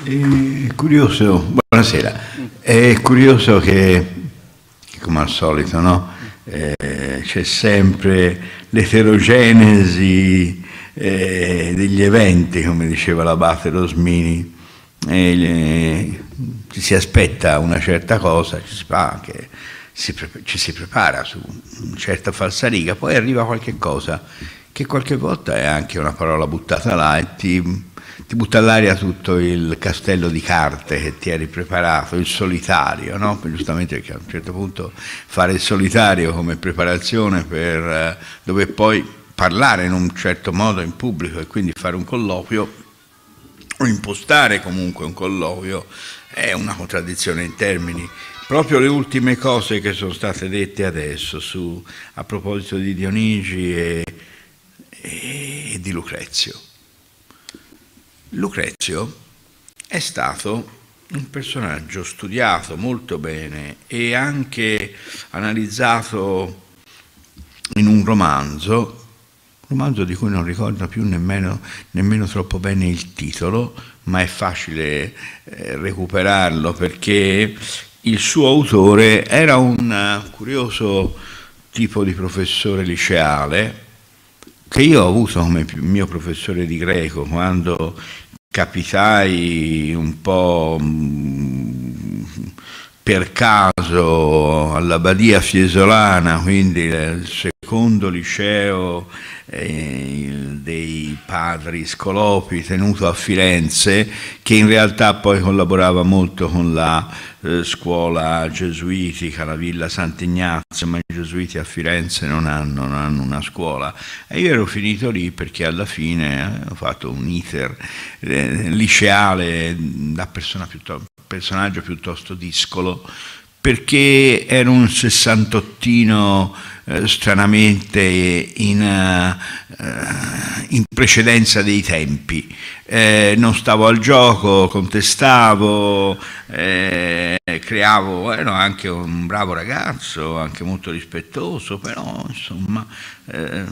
È curioso, buonasera, è curioso che, come al solito, no? eh, c'è sempre l'eterogenesi eh, degli eventi, come diceva l'abate Rosmini, eh, eh si aspetta una certa cosa, ci si, anche, si, ci si prepara su una certa falsariga, poi arriva qualche cosa che qualche volta è anche una parola buttata là e ti ti butta all'aria tutto il castello di carte che ti eri preparato, il solitario, no? giustamente perché a un certo punto fare il solitario come preparazione per eh, dove poi parlare in un certo modo in pubblico e quindi fare un colloquio o impostare comunque un colloquio è una contraddizione in termini. Proprio le ultime cose che sono state dette adesso su, a proposito di Dionigi e, e di Lucrezio Lucrezio è stato un personaggio studiato molto bene e anche analizzato in un romanzo, un romanzo di cui non ricordo più nemmeno, nemmeno troppo bene il titolo, ma è facile eh, recuperarlo perché il suo autore era un curioso tipo di professore liceale che io ho avuto come mio professore di greco quando capitai un po' mm, per caso alla Badia Fiesolana, quindi il secondo liceo eh, dei padri Scolopi tenuto a Firenze, che in realtà poi collaborava molto con la eh, scuola gesuitica, la Villa Sant'Ignazio, ma i gesuiti a Firenze non hanno, non hanno, una scuola. E io ero finito lì perché alla fine eh, ho fatto un iter eh, liceale da persona piuttosto personaggio piuttosto discolo, perché era un sessantottino eh, stranamente in, eh, in, precedenza dei tempi, eh, non stavo al gioco, contestavo, eh, creavo, ero anche un bravo ragazzo, anche molto rispettoso, però insomma eh,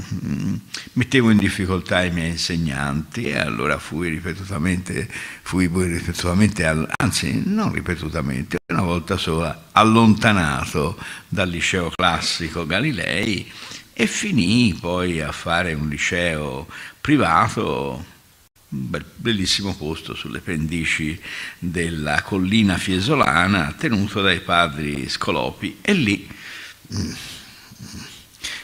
mettevo in difficoltà i miei insegnanti e allora fui ripetutamente, fui ripetutamente anzi non ripetutamente, una volta sola allontanato dal liceo classico Galilei e finì poi a fare un liceo privato un bellissimo posto sulle pendici della collina fiesolana tenuto dai padri Scolopi e lì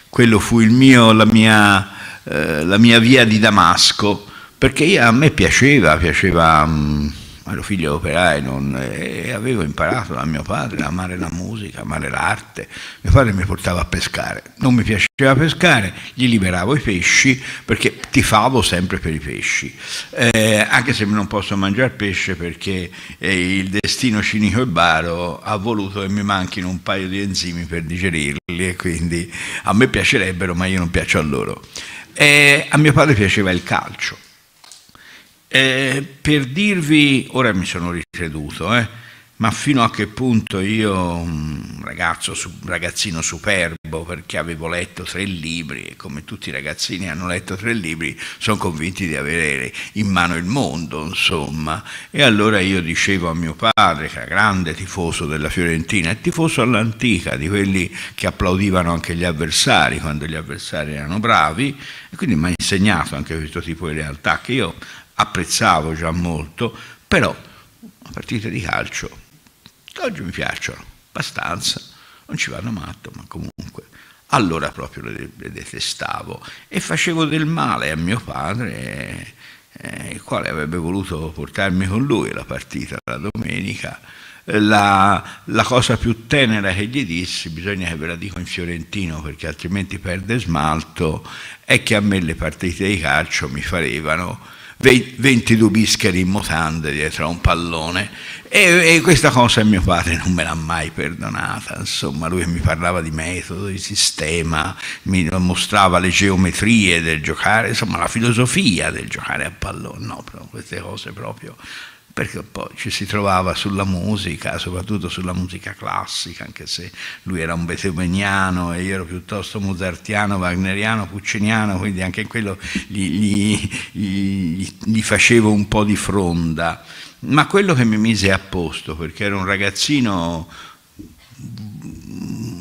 quello fu mio, la, mia, eh, la, mia, via di Damasco perché a me piaceva, piaceva mm, ma ero figlio operai e eh, avevo imparato da mio padre a amare la musica, amare l'arte. Mio padre mi portava a pescare, non mi piaceva pescare, gli liberavo i pesci perché tifavo sempre per i pesci, eh, anche se non posso mangiare pesce perché eh, il destino cinico e baro ha voluto che mi manchino un paio di enzimi per digerirli e quindi a me piacerebbero ma io non piaccio a loro. Eh, a mio padre piaceva il calcio eh, per dirvi, ora mi sono ricreduto, eh, ma fino a che punto io, un ragazzo, ragazzino superbo, perché avevo letto tre libri, e come tutti i ragazzini hanno letto tre libri, sono convinti di avere in mano il mondo, insomma. E allora io dicevo a mio padre, che era grande tifoso della Fiorentina, e tifoso all'antica, di quelli che applaudivano anche gli avversari quando gli avversari erano bravi, e quindi mi ha insegnato anche questo tipo di realtà, che io apprezzavo già molto, però una partita di calcio oggi mi piacciono abbastanza, non ci vanno matto, ma comunque allora proprio le, le detestavo e facevo del male a mio padre, eh, il quale avrebbe voluto portarmi con lui la partita la domenica. Eh, la, la, cosa più tenera che gli dissi, bisogna che ve la dico in fiorentino perché altrimenti perde smalto, è che a me le partite di calcio mi farevano 22 dubiscari in mutande dietro a un pallone e, e, questa cosa mio padre non me l'ha mai perdonata, insomma lui mi parlava di metodo, di sistema, mi mostrava le geometrie del giocare, insomma la filosofia del giocare a pallone, no, queste cose proprio perché poi ci si trovava sulla musica, soprattutto sulla musica classica, anche se lui era un beethoveniano e io ero piuttosto mozartiano, wagneriano, pucciniano, quindi anche quello gli, gli, gli, gli facevo un po' di fronda. Ma quello che mi mise a posto, perché era un ragazzino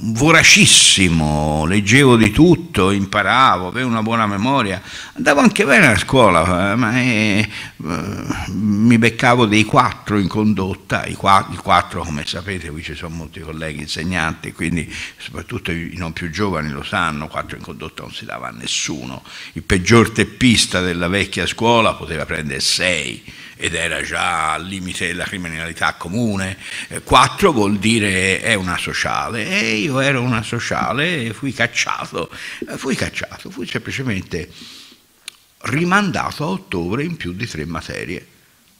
voracissimo, leggevo di tutto, imparavo, avevo una buona memoria, andavo anche bene a scuola, eh, ma eh, eh, mi beccavo dei quattro in condotta, i quattro, i quattro come sapete qui ci sono molti colleghi insegnanti, quindi soprattutto i non più giovani lo sanno, quattro in condotta non si dava a nessuno, il peggior teppista della vecchia scuola poteva prendere sei ed era già al limite della criminalità comune, 4 eh, vuol dire è una sociale e io ero una sociale e fui cacciato, eh, fui cacciato, fui semplicemente rimandato a ottobre in più di tre materie.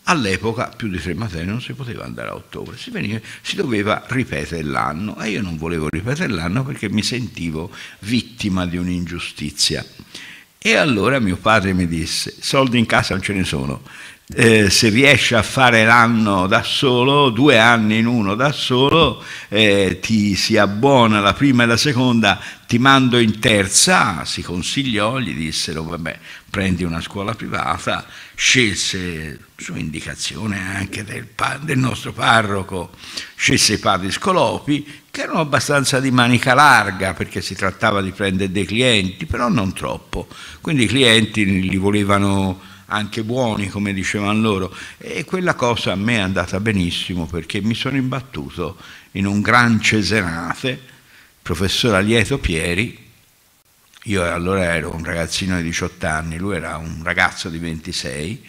All'epoca più di tre materie non si poteva andare a ottobre, si, veniva, si, doveva ripetere l'anno e io non volevo ripetere l'anno perché mi sentivo vittima di un'ingiustizia. E allora mio padre mi disse, soldi in casa non ce ne sono, eh, se riesci a fare l'anno da solo, due anni in uno da solo, eh, ti sia buona la prima e la seconda, ti mando in terza, si consigliò, gli dissero vabbè prendi una scuola privata, scelse su indicazione anche del, del nostro parroco, scelse i padri Scolopi che erano abbastanza di manica larga perché si trattava di prendere dei clienti, però non troppo, quindi i clienti li volevano anche buoni come dicevano loro e quella cosa a me è andata benissimo perché mi sono imbattuto in un gran cesenate, professor Alieto Pieri, io allora ero un ragazzino di 18 anni, lui era un ragazzo di 26,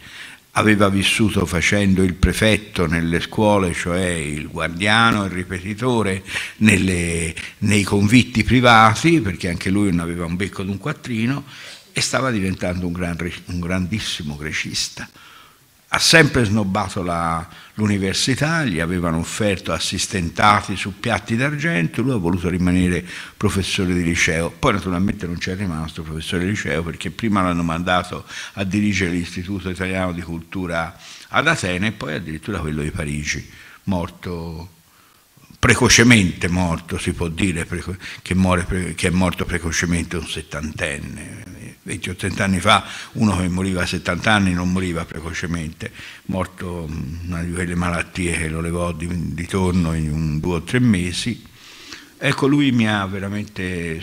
aveva vissuto facendo il prefetto nelle scuole, cioè il guardiano, il ripetitore, nelle, nei convitti privati, perché anche lui non aveva un becco d'un quattrino, e stava diventando un, gran, un grandissimo grecista. Ha sempre snobbato l'università, gli avevano offerto assistentati su piatti d'argento, lui ha voluto rimanere professore di liceo, poi naturalmente non c'è rimasto professore di liceo perché prima l'hanno mandato a dirigere l'Istituto Italiano di Cultura ad Atene e poi addirittura quello di Parigi, morto precocemente morto, si può dire che, muore, che è morto precocemente un settantenne, 20 o 30 anni fa uno che moriva a 70 anni non moriva precocemente, morto mm, una di quelle malattie che lo levò di, di torno in un, due o tre mesi. Ecco, lui mi ha veramente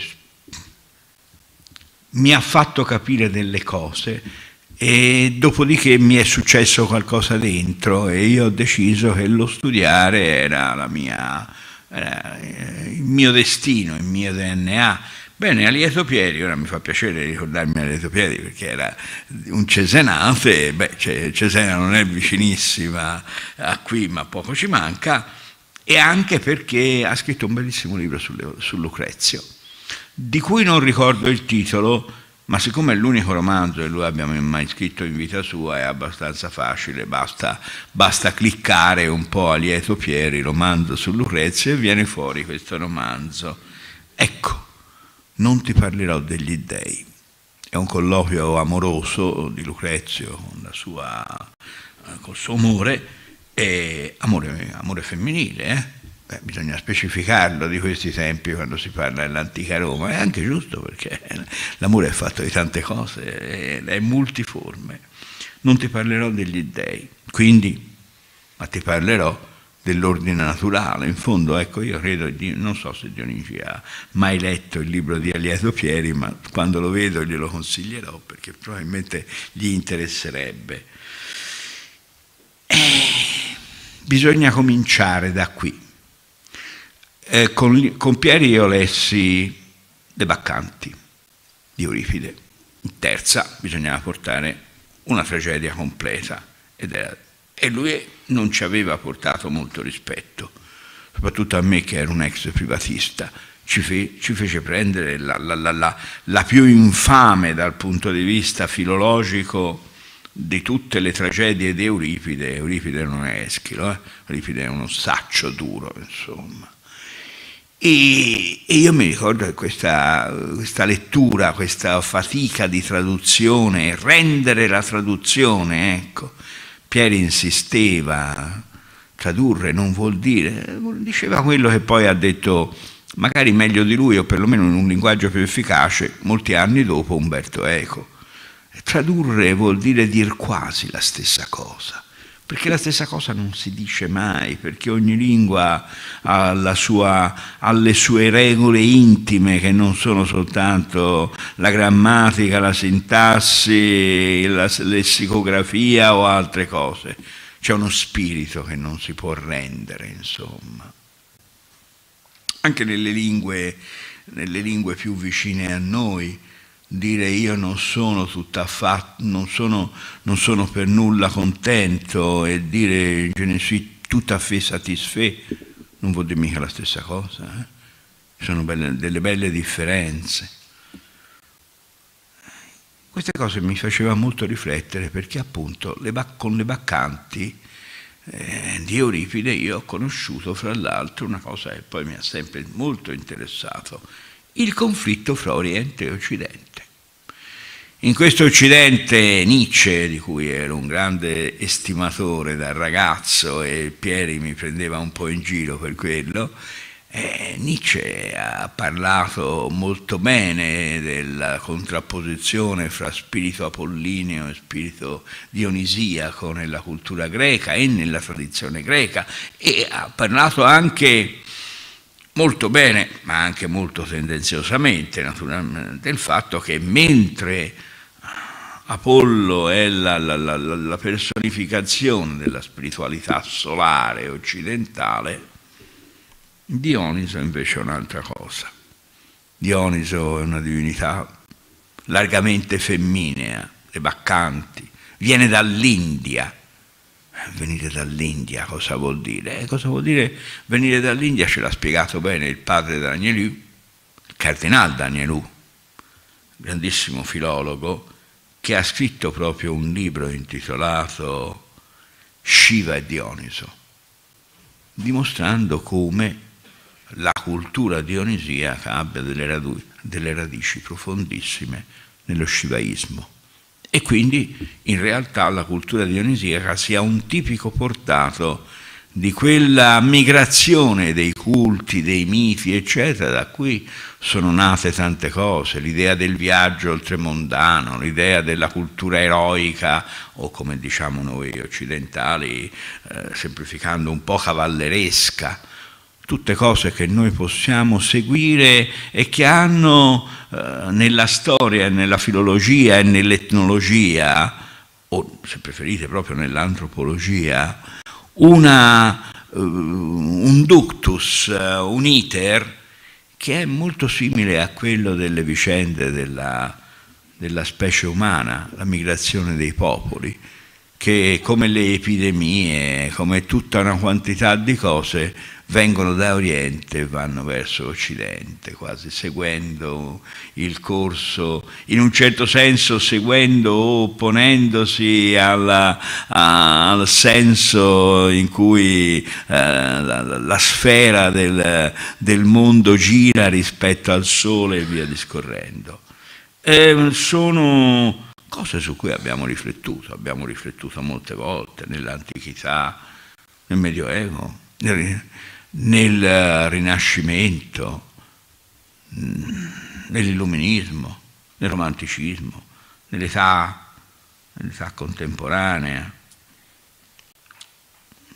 mi ha fatto capire delle cose e dopodiché mi è successo qualcosa dentro e io ho deciso che lo studiare era, mia, era eh, il mio destino, il mio DNA Bene, Alieto Piedi, ora mi fa piacere ricordarmi Alieto Piedi perché era un cesenate, beh, Cesena non è vicinissima a qui ma poco ci manca, e anche perché ha scritto un bellissimo libro sulle, su Lucrezio, di cui non ricordo il titolo, ma siccome è l'unico romanzo che lui abbia mai scritto in vita sua è abbastanza facile, basta, basta cliccare un po' Alieto Piedi, romanzo su Lucrezio e viene fuori questo romanzo. Ecco non ti parlerò degli dèi. È un colloquio amoroso di Lucrezio sua, eh, col suo amore, e amore, amore femminile, eh? Beh, bisogna specificarlo di questi tempi quando si parla dell'antica Roma, è anche giusto perché l'amore è fatto di tante cose, è, multiforme. Non ti parlerò degli dèi, quindi, ma ti parlerò dell'ordine naturale. In fondo, ecco, io credo, non so se Dionigi ha mai letto il libro di Alieto Pieri, ma quando lo vedo glielo consiglierò perché probabilmente gli interesserebbe. Eh, bisogna cominciare da qui. Eh, con, con Pieri io lessi Le Baccanti di Euripide. In terza bisognava portare una tragedia completa ed era e lui non ci aveva portato molto rispetto, soprattutto a me che ero un ex privatista. Ci, fe ci fece prendere la, la, la, la più infame dal punto di vista filologico di tutte le tragedie di Euripide, Euripide non è Eschilo, eh? Euripide è uno saccio duro, insomma. E, e io mi ricordo che questa, questa, lettura, questa fatica di traduzione, rendere la traduzione, ecco, Pieri insisteva, tradurre non vuol dire, diceva quello che poi ha detto magari meglio di lui o perlomeno in un linguaggio più efficace molti anni dopo Umberto Eco. Tradurre vuol dire dir quasi la stessa cosa perché la stessa cosa non si dice mai, perché ogni lingua ha, sua, ha, le sue regole intime che non sono soltanto la grammatica, la sintassi, la lessicografia o altre cose. C'è uno spirito che non si può rendere, insomma. Anche nelle lingue, nelle lingue più vicine a noi, dire io non sono tutt'affatto, non sono, non sono per nulla contento e dire je ne suis tout à fait satisfait, non vuol dire mica la stessa cosa. eh? sono belle, delle belle differenze. Queste cose mi faceva molto riflettere perché appunto le con le baccanti eh, di Euripide io ho conosciuto fra l'altro una cosa che poi mi ha sempre molto interessato, il conflitto fra Oriente e Occidente. In questo Occidente Nietzsche, di cui ero un grande estimatore da ragazzo e Pieri mi prendeva un po' in giro per quello, eh, Nietzsche ha parlato molto bene della contrapposizione fra spirito apollineo e spirito dionisiaco nella cultura greca e nella tradizione greca e ha parlato anche molto bene, ma anche molto tendenziosamente naturalmente, il fatto che mentre Apollo è la, la, la, la personificazione della spiritualità solare occidentale, Dioniso invece è un'altra cosa. Dioniso è una divinità largamente femminea, le Baccanti, viene dall'India, venire dall'India cosa vuol dire? Eh, cosa vuol dire venire dall'India? Ce l'ha spiegato bene il padre Danielou, il cardinal Danielou, grandissimo filologo, che ha scritto proprio un libro intitolato Shiva e Dioniso, dimostrando come la cultura dionisiaca abbia delle, radici profondissime nello shivaismo. E quindi in realtà la cultura dionisiaca sia un tipico portato di quella migrazione dei culti, dei miti, eccetera, da cui sono nate tante cose, l'idea del viaggio oltremondano, l'idea della cultura eroica, o come diciamo noi occidentali, eh, semplificando un po' cavalleresca, tutte cose che noi possiamo seguire e che hanno eh, nella storia, nella filologia e nell'etnologia, o se preferite proprio nell'antropologia, eh, un ductus, eh, un iter che è molto simile a quello delle vicende della, della specie umana, la migrazione dei popoli, che come le epidemie, come tutta una quantità di cose vengono da Oriente e vanno verso Occidente, quasi seguendo il corso, in un certo senso seguendo o opponendosi alla, a, al senso in cui eh, la, la, sfera del, del mondo gira rispetto al Sole e via discorrendo. Eh, sono cose su cui abbiamo riflettuto, abbiamo riflettuto molte volte nell'antichità, nel Medioevo, nel eh, Rinascimento, mm, nell'Illuminismo, nel Romanticismo, nell'età, nell'età contemporanea,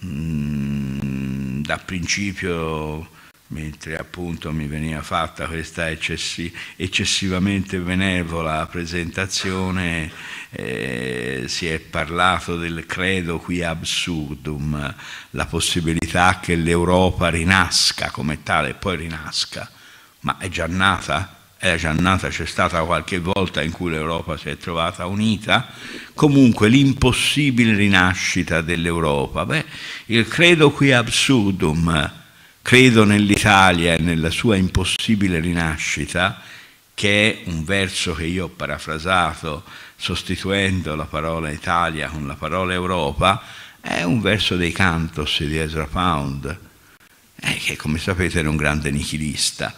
mm, da principio mentre appunto mi veniva fatta questa eccessi- eccessivamente benevola presentazione, eh, si è parlato del credo qui absurdum, la possibilità che l'Europa rinasca come tale e poi rinasca. Ma è già nata? È già nata, c'è stata qualche volta in cui l'Europa si è trovata unita. Comunque l'impossibile rinascita dell'Europa. Beh, il credo qui absurdum Credo nell'Italia e nella sua impossibile rinascita, che è un verso che io ho parafrasato sostituendo la parola Italia con la parola Europa, è un verso dei Cantos di Ezra Pound, eh, che come sapete era un grande nichilista.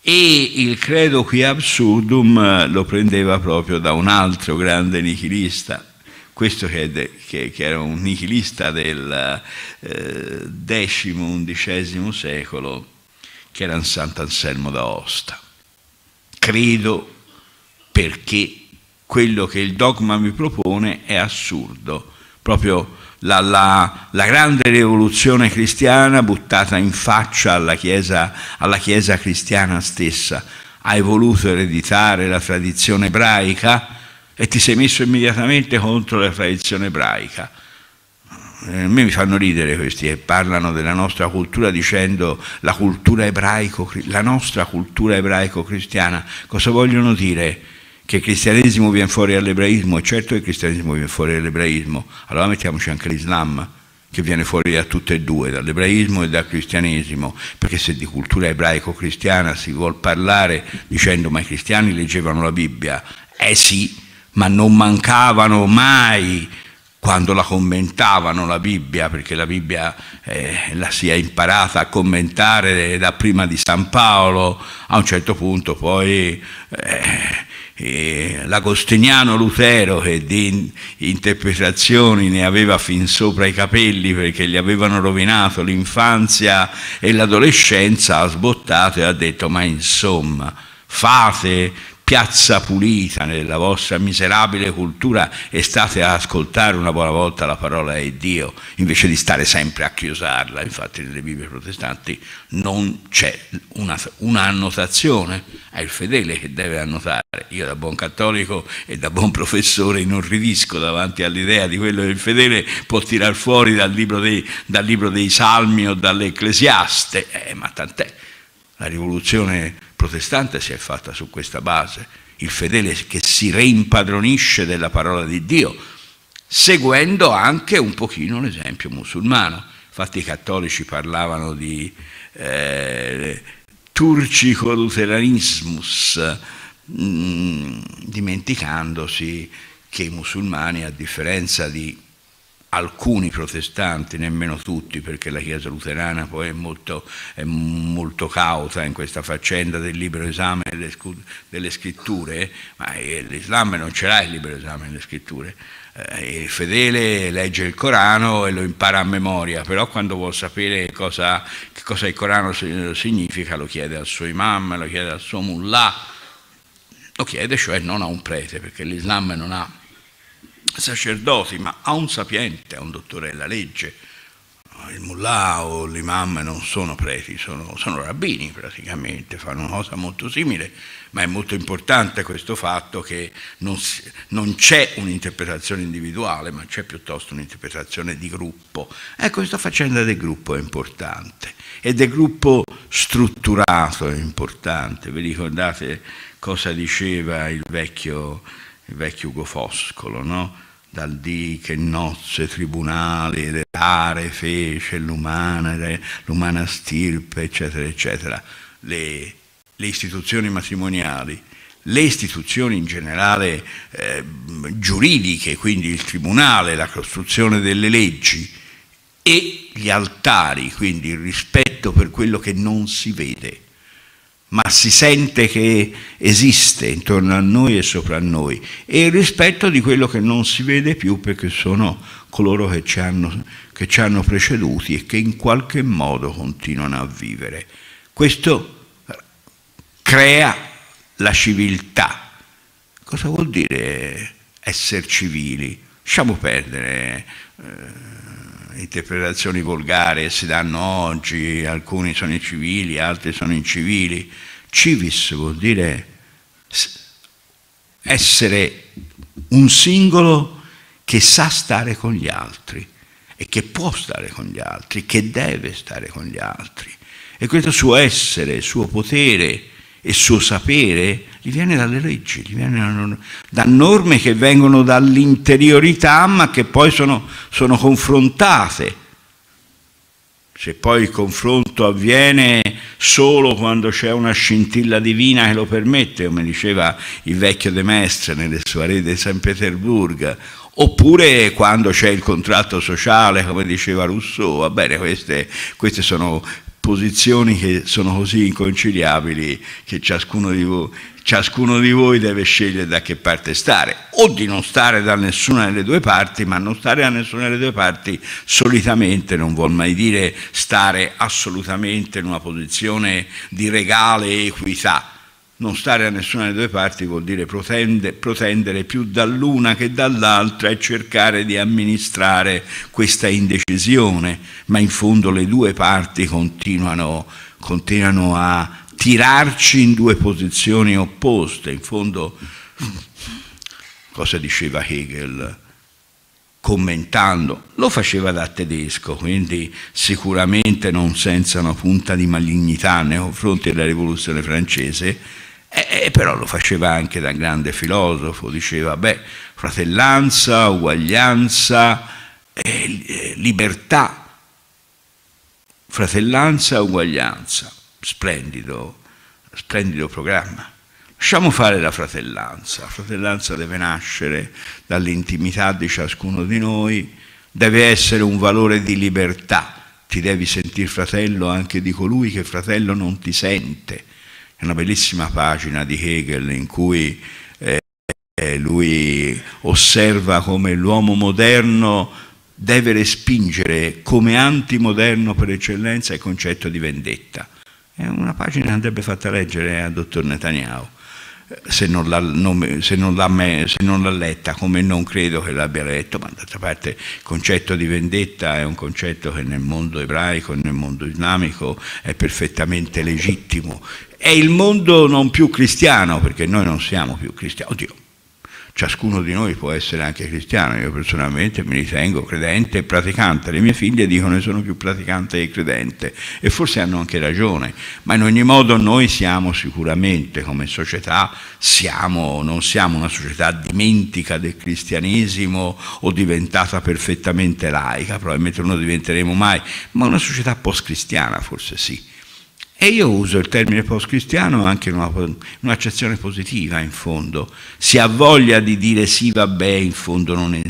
E il credo qui absurdum lo prendeva proprio da un altro grande nichilista, questo che, de, che, che, era un nichilista del eh, X-XI secolo, che era Sant'Anselmo d'Aosta. Credo perché quello che il dogma mi propone è assurdo, proprio la, la, la, grande rivoluzione cristiana buttata in faccia alla chiesa, alla chiesa cristiana stessa. Hai voluto ereditare la tradizione ebraica? e ti sei messo immediatamente contro la tradizione ebraica. Eh, a me mi fanno ridere questi che eh, parlano della nostra cultura dicendo la cultura ebraico, la nostra cultura ebraico-cristiana. Cosa vogliono dire? Che il cristianesimo viene fuori dall'ebraismo? Certo che il cristianesimo viene fuori dall'ebraismo, allora mettiamoci anche l'Islam che viene fuori da tutte e due, dall'ebraismo e dal cristianesimo, perché se di cultura ebraico-cristiana si vuol parlare dicendo ma i cristiani leggevano la Bibbia, eh sì, ma non mancavano mai quando la commentavano la Bibbia, perché la Bibbia eh, la si è imparata a commentare da prima di San Paolo, a un certo punto poi eh, eh, l'Agostiniano Lutero che di interpretazioni ne aveva fin sopra i capelli perché gli avevano rovinato l'infanzia e l'adolescenza, ha sbottato e ha detto ma insomma fate piazza pulita nella vostra miserabile cultura e state ad ascoltare una buona volta la parola di Dio, invece di stare sempre a chiusarla. Infatti nelle Bibbie protestanti non c'è una, un'annotazione, è il fedele che deve annotare. Io da buon cattolico e da buon professore inorridisco davanti all'idea di quello che il fedele può tirar fuori dal libro dei, dal libro dei Salmi o dall'Ecclesiaste, eh, ma tant'è la rivoluzione protestante si è fatta su questa base, il fedele che si reimpadronisce della parola di Dio, seguendo anche un pochino l'esempio musulmano. Infatti i cattolici parlavano di eh, turcico luteranismus, mm, dimenticandosi che i musulmani, a differenza di alcuni protestanti, nemmeno tutti, perché la Chiesa luterana poi è molto, è molto cauta in questa faccenda del libero esame delle, delle scritture, ma eh, l'Islam non ce l'ha il libero esame delle scritture. Eh, il fedele legge il Corano e lo impara a memoria, però quando vuol sapere cosa, cosa il Corano significa lo chiede al suo imam, lo chiede al suo mullah, lo chiede cioè non a un prete, perché l'Islam non ha sacerdoti, ma a un sapiente, a un dottore della legge. Il mullah o l'imam non sono preti, sono, sono rabbini praticamente, fanno una cosa molto simile, ma è molto importante questo fatto che non, non c'è un'interpretazione individuale, ma c'è piuttosto un'interpretazione di gruppo. E ecco, questa faccenda del gruppo è importante e del gruppo strutturato è importante. Vi ricordate cosa diceva il vecchio il vecchio Ugo Foscolo, no? Dal di che nozze, tribunali, rare fece, l'umana, l'umana stirpe, eccetera, eccetera. Le, le istituzioni matrimoniali, le istituzioni in generale eh, giuridiche, quindi il tribunale, la costruzione delle leggi e gli altari, quindi il rispetto per quello che non si vede ma si sente che esiste intorno a noi e sopra noi, e il rispetto di quello che non si vede più perché sono coloro che ci hanno, che ci hanno preceduti e che in qualche modo continuano a vivere. Questo crea la civiltà. Cosa vuol dire essere civili? Lasciamo perdere. Eh, interpretazioni volgari si danno oggi, alcuni sono i civili, altri sono incivili. Civis vuol dire essere un singolo che sa stare con gli altri e che può stare con gli altri, che deve stare con gli altri. E questo suo essere, suo potere e suo sapere gli viene dalle leggi, gli viene da norme che vengono dall'interiorità ma che poi sono, sono confrontate. Se poi il confronto avviene solo quando c'è una scintilla divina che lo permette, come diceva il vecchio De Mestre nelle sue soirée di San Pietroburgo, oppure quando c'è il contratto sociale, come diceva Rousseau, va bene, queste, queste sono posizioni che sono così inconciliabili che ciascuno di, voi, ciascuno di, voi, deve scegliere da che parte stare o di non stare da nessuna delle due parti, ma non stare da nessuna delle due parti solitamente non vuol mai dire stare assolutamente in una posizione di regale equità non stare a nessuna delle due parti vuol dire protende, protendere più dall'una che dall'altra e cercare di amministrare questa indecisione, ma in fondo le due parti continuano, continuano a tirarci in due posizioni opposte. In fondo, cosa diceva Hegel? commentando, lo faceva da tedesco, quindi sicuramente non senza una punta di malignità nei confronti della rivoluzione francese, e, eh, e eh, però lo faceva anche da grande filosofo, diceva, beh, fratellanza, uguaglianza, eh, eh, libertà, fratellanza, uguaglianza, splendido, splendido programma. Lasciamo fare la fratellanza, la fratellanza deve nascere dall'intimità di ciascuno di noi, deve essere un valore di libertà, ti devi sentire fratello anche di colui che fratello non ti sente, è una bellissima pagina di Hegel in cui eh, eh, lui osserva come l'uomo moderno deve respingere come antimoderno per eccellenza il concetto di vendetta. È una pagina che andrebbe fatta leggere a dottor Netanyahu. Se non, non, se non, l'ha, letta, come non credo che l'abbia letto, ma d'altra parte il concetto di vendetta è un concetto che nel mondo ebraico, nel mondo islamico è perfettamente legittimo è il mondo non più cristiano, perché noi non siamo più cristiani. Oddio, ciascuno di noi può essere anche cristiano, io personalmente mi ritengo credente e praticante, le mie figlie dicono che sono più praticante e credente e forse hanno anche ragione, ma in ogni modo noi siamo sicuramente come società, siamo, non siamo una società dimentica del cristianesimo o diventata perfettamente laica, probabilmente non lo diventeremo mai, ma una società post-cristiana forse sì e io uso il termine post-cristiano anche in una, un'accezione positiva, in fondo. Si ha voglia di dire sì, vabbè, in fondo non è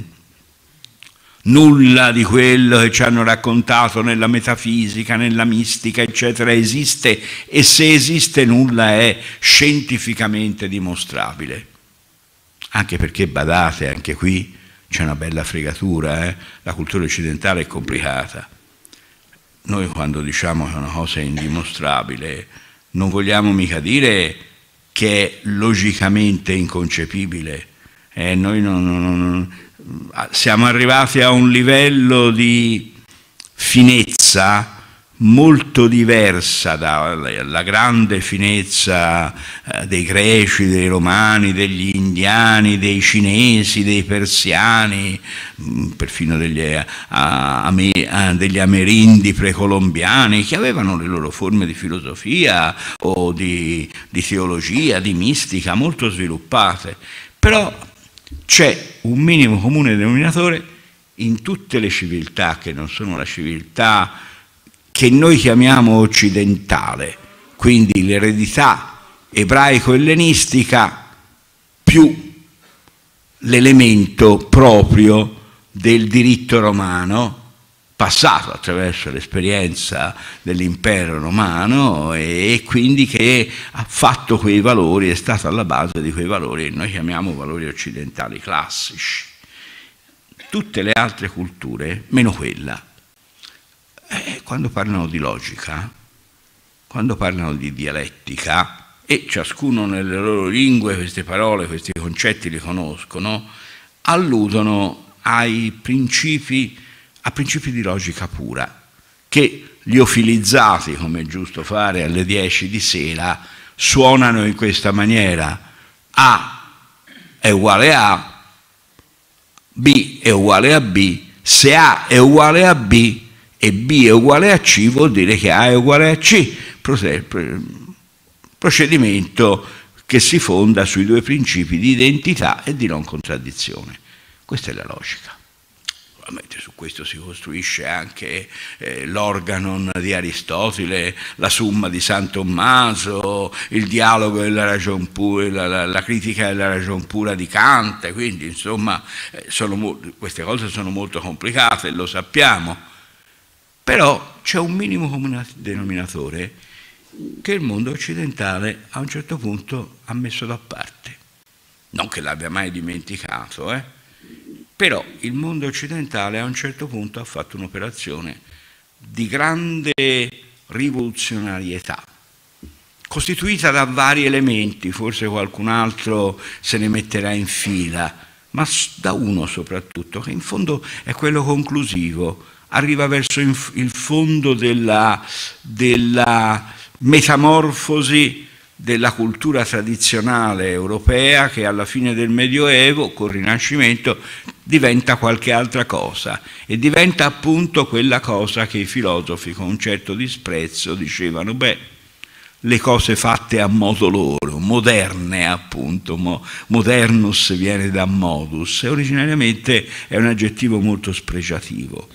nulla di quello che ci hanno raccontato nella metafisica, nella mistica, eccetera, esiste e se esiste nulla è scientificamente dimostrabile. Anche perché, badate, anche qui c'è una bella fregatura, eh? la cultura occidentale è complicata noi quando diciamo che una cosa è indimostrabile, non vogliamo mica dire che è logicamente inconcepibile. Eh, noi non, non, non, siamo arrivati a un livello di finezza molto diversa dalla grande finezza eh, dei greci, dei romani, degli indiani, dei cinesi, dei persiani, mm, perfino degli, eh, eh, degli amerindi precolombiani, che avevano le loro forme di filosofia o di, di teologia, di mistica molto sviluppate. Però c'è un minimo comune denominatore in tutte le civiltà che non sono la civiltà che noi chiamiamo occidentale, quindi l'eredità ebraico-ellenistica più l'elemento proprio del diritto romano passato attraverso l'esperienza dell'impero romano e quindi che ha fatto quei valori, è stato alla base di quei valori che noi chiamiamo valori occidentali classici. Tutte le altre culture, meno quella, quando parlano di logica, quando parlano di dialettica, e ciascuno nelle loro lingue queste parole, questi concetti li conoscono, alludono ai principi, a principi di logica pura, che liofilizzati, come è giusto fare alle 10 di sera, suonano in questa maniera. A è uguale a, B è uguale a B, se A è uguale a B e B è uguale a C vuol dire che A è uguale a C, procedimento che si fonda sui due principi di identità e di non contraddizione. Questa è la logica. Ovviamente su questo si costruisce anche eh, l'organon di Aristotele, la summa di San Tommaso, il dialogo della la ragion pura, la, la, la critica della la ragion pura di Kant, quindi insomma eh, sono, queste cose sono molto complicate, lo sappiamo, però c'è un minimo comune denominatore che il mondo occidentale a un certo punto ha messo da parte. Non che l'abbia mai dimenticato, eh? però il mondo occidentale a un certo punto ha fatto un'operazione di grande rivoluzionarietà, costituita da vari elementi, forse qualcun altro se ne metterà in fila, ma da uno soprattutto, che in fondo è quello conclusivo arriva verso il fondo della, della metamorfosi della cultura tradizionale europea che alla fine del Medioevo, col Rinascimento, diventa qualche altra cosa e diventa appunto quella cosa che i filosofi con un certo disprezzo dicevano, beh, le cose fatte a modo loro, moderne appunto, mo, modernus viene da modus, e originariamente è un aggettivo molto spregiativo.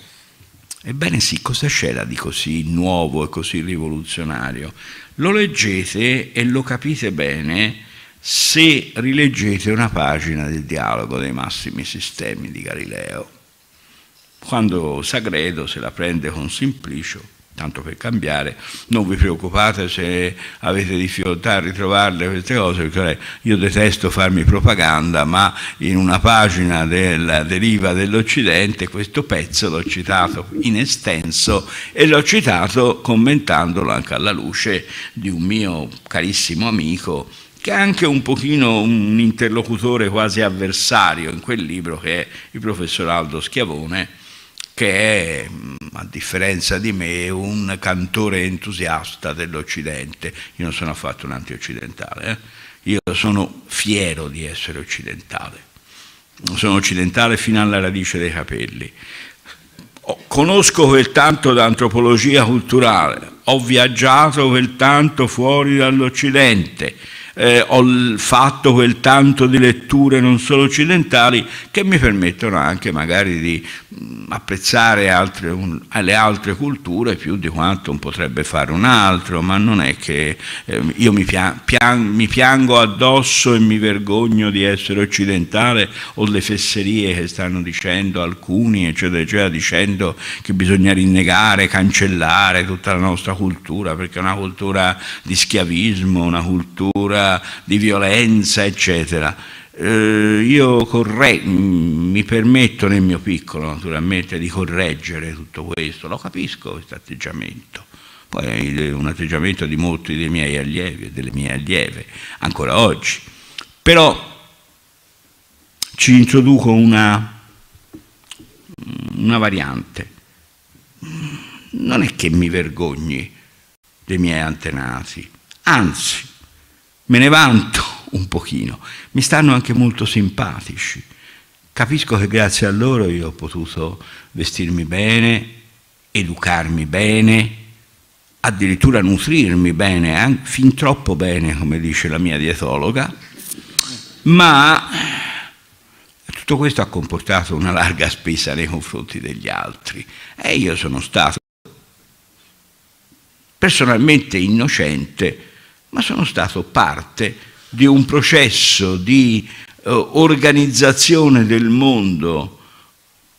Ebbene sì, cosa c'era di così nuovo e così rivoluzionario? Lo leggete e lo capite bene se rileggete una pagina del dialogo dei massimi sistemi di Galileo, quando Sagredo se la prende con Simplicio tanto per cambiare, non vi preoccupate se avete difficoltà a ritrovarle queste cose, perché cioè io detesto farmi propaganda, ma in una pagina della deriva dell'Occidente questo pezzo l'ho citato in estenso e l'ho citato commentandolo anche alla luce di un mio carissimo amico che è anche un pochino un interlocutore quasi avversario in quel libro che è il professor Aldo Schiavone, che è, mm, a differenza di me, un cantore entusiasta dell'Occidente. Io non sono affatto un antioccidentale, eh? io sono fiero di essere occidentale. Sono occidentale fino alla radice dei capelli. Conosco quel tanto d'antropologia culturale, ho viaggiato quel tanto fuori dall'Occidente, eh, ho fatto quel tanto di letture non solo occidentali che mi permettono anche magari di apprezzare altre, un, le altre culture più di quanto potrebbe fare un altro, ma non è che eh, io mi, pian, pian, mi, piango addosso e mi vergogno di essere occidentale o le fesserie che stanno dicendo alcuni, eccetera, eccetera, dicendo che bisogna rinnegare, cancellare tutta la nostra cultura, perché è una cultura di schiavismo, una cultura di violenza, eccetera eh, io corre- mm, mi permetto nel mio piccolo naturalmente di correggere tutto questo, lo capisco questo atteggiamento, poi è un atteggiamento di molti dei miei allievi e delle mie allieve ancora oggi, però ci introduco una, mm, una variante, non è che mi vergogni dei miei antenati, anzi me ne vanto un pochino. Mi stanno anche molto simpatici. Capisco che grazie a loro io ho potuto vestirmi bene, educarmi bene, addirittura nutrirmi bene, eh? fin troppo bene, come dice la mia dietologa, ma tutto questo ha comportato una larga spesa nei confronti degli altri e io sono stato personalmente innocente, ma sono stato parte di un processo di eh, organizzazione del mondo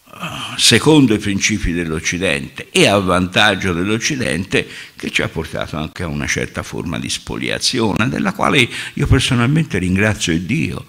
eh, secondo i principi dell'Occidente e a vantaggio dell'Occidente che ci ha portato anche a una certa forma di spoliazione della quale io personalmente ringrazio Dio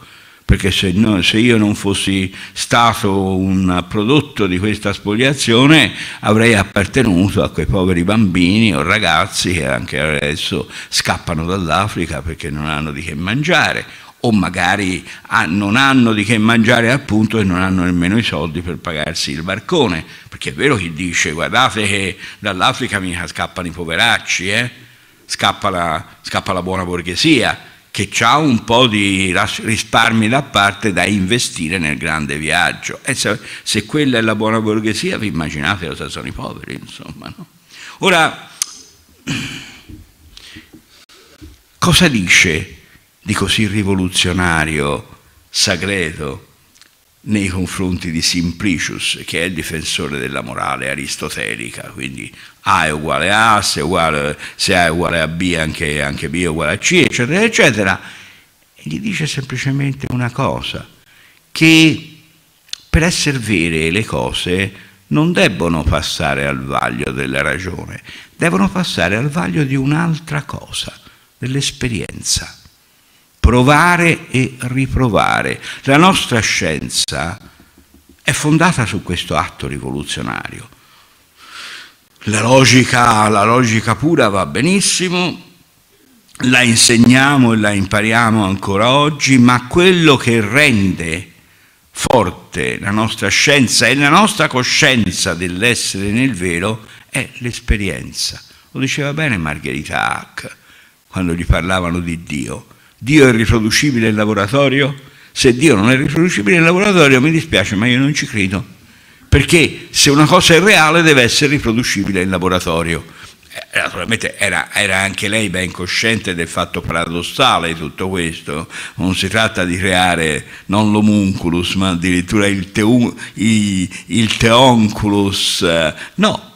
perché se, no, se, io non fossi stato un prodotto di questa spoliazione avrei appartenuto a quei poveri bambini o ragazzi che anche adesso scappano dall'Africa perché non hanno di che mangiare o magari non hanno di che mangiare appunto e non hanno nemmeno i soldi per pagarsi il barcone, perché è vero chi dice guardate che dall'Africa mica scappano i poveracci, eh? scappa, la, scappa la buona borghesia, che ha un po' di risparmi da parte da investire nel grande viaggio. E se, se quella è la buona borghesia, vi immaginate cosa sono i poveri, insomma. No? Ora, cosa dice di così rivoluzionario Sagredo nei confronti di Simplicius, che è il difensore della morale aristotelica, quindi a è uguale a A, se, uguale, se A è uguale a B anche, anche B è uguale a C, eccetera, eccetera. E gli dice semplicemente una cosa, che per essere vere le cose non debbono passare al vaglio della ragione, devono passare al vaglio di un'altra cosa, dell'esperienza. Provare e riprovare. La nostra scienza è fondata su questo atto rivoluzionario la logica, la logica pura va benissimo, la insegniamo e la impariamo ancora oggi, ma quello che rende forte la nostra scienza e la nostra coscienza dell'essere nel vero è l'esperienza. Lo diceva bene Margherita Hack quando gli parlavano di Dio. Dio è riproducibile in laboratorio? Se Dio non è riproducibile in laboratorio mi dispiace, ma io non ci credo perché se una cosa è reale deve essere riproducibile in laboratorio. Eh, naturalmente era, era, anche lei ben cosciente del fatto paradossale di tutto questo, non si tratta di creare non l'omunculus ma addirittura il, teu, il, il teonculus, no,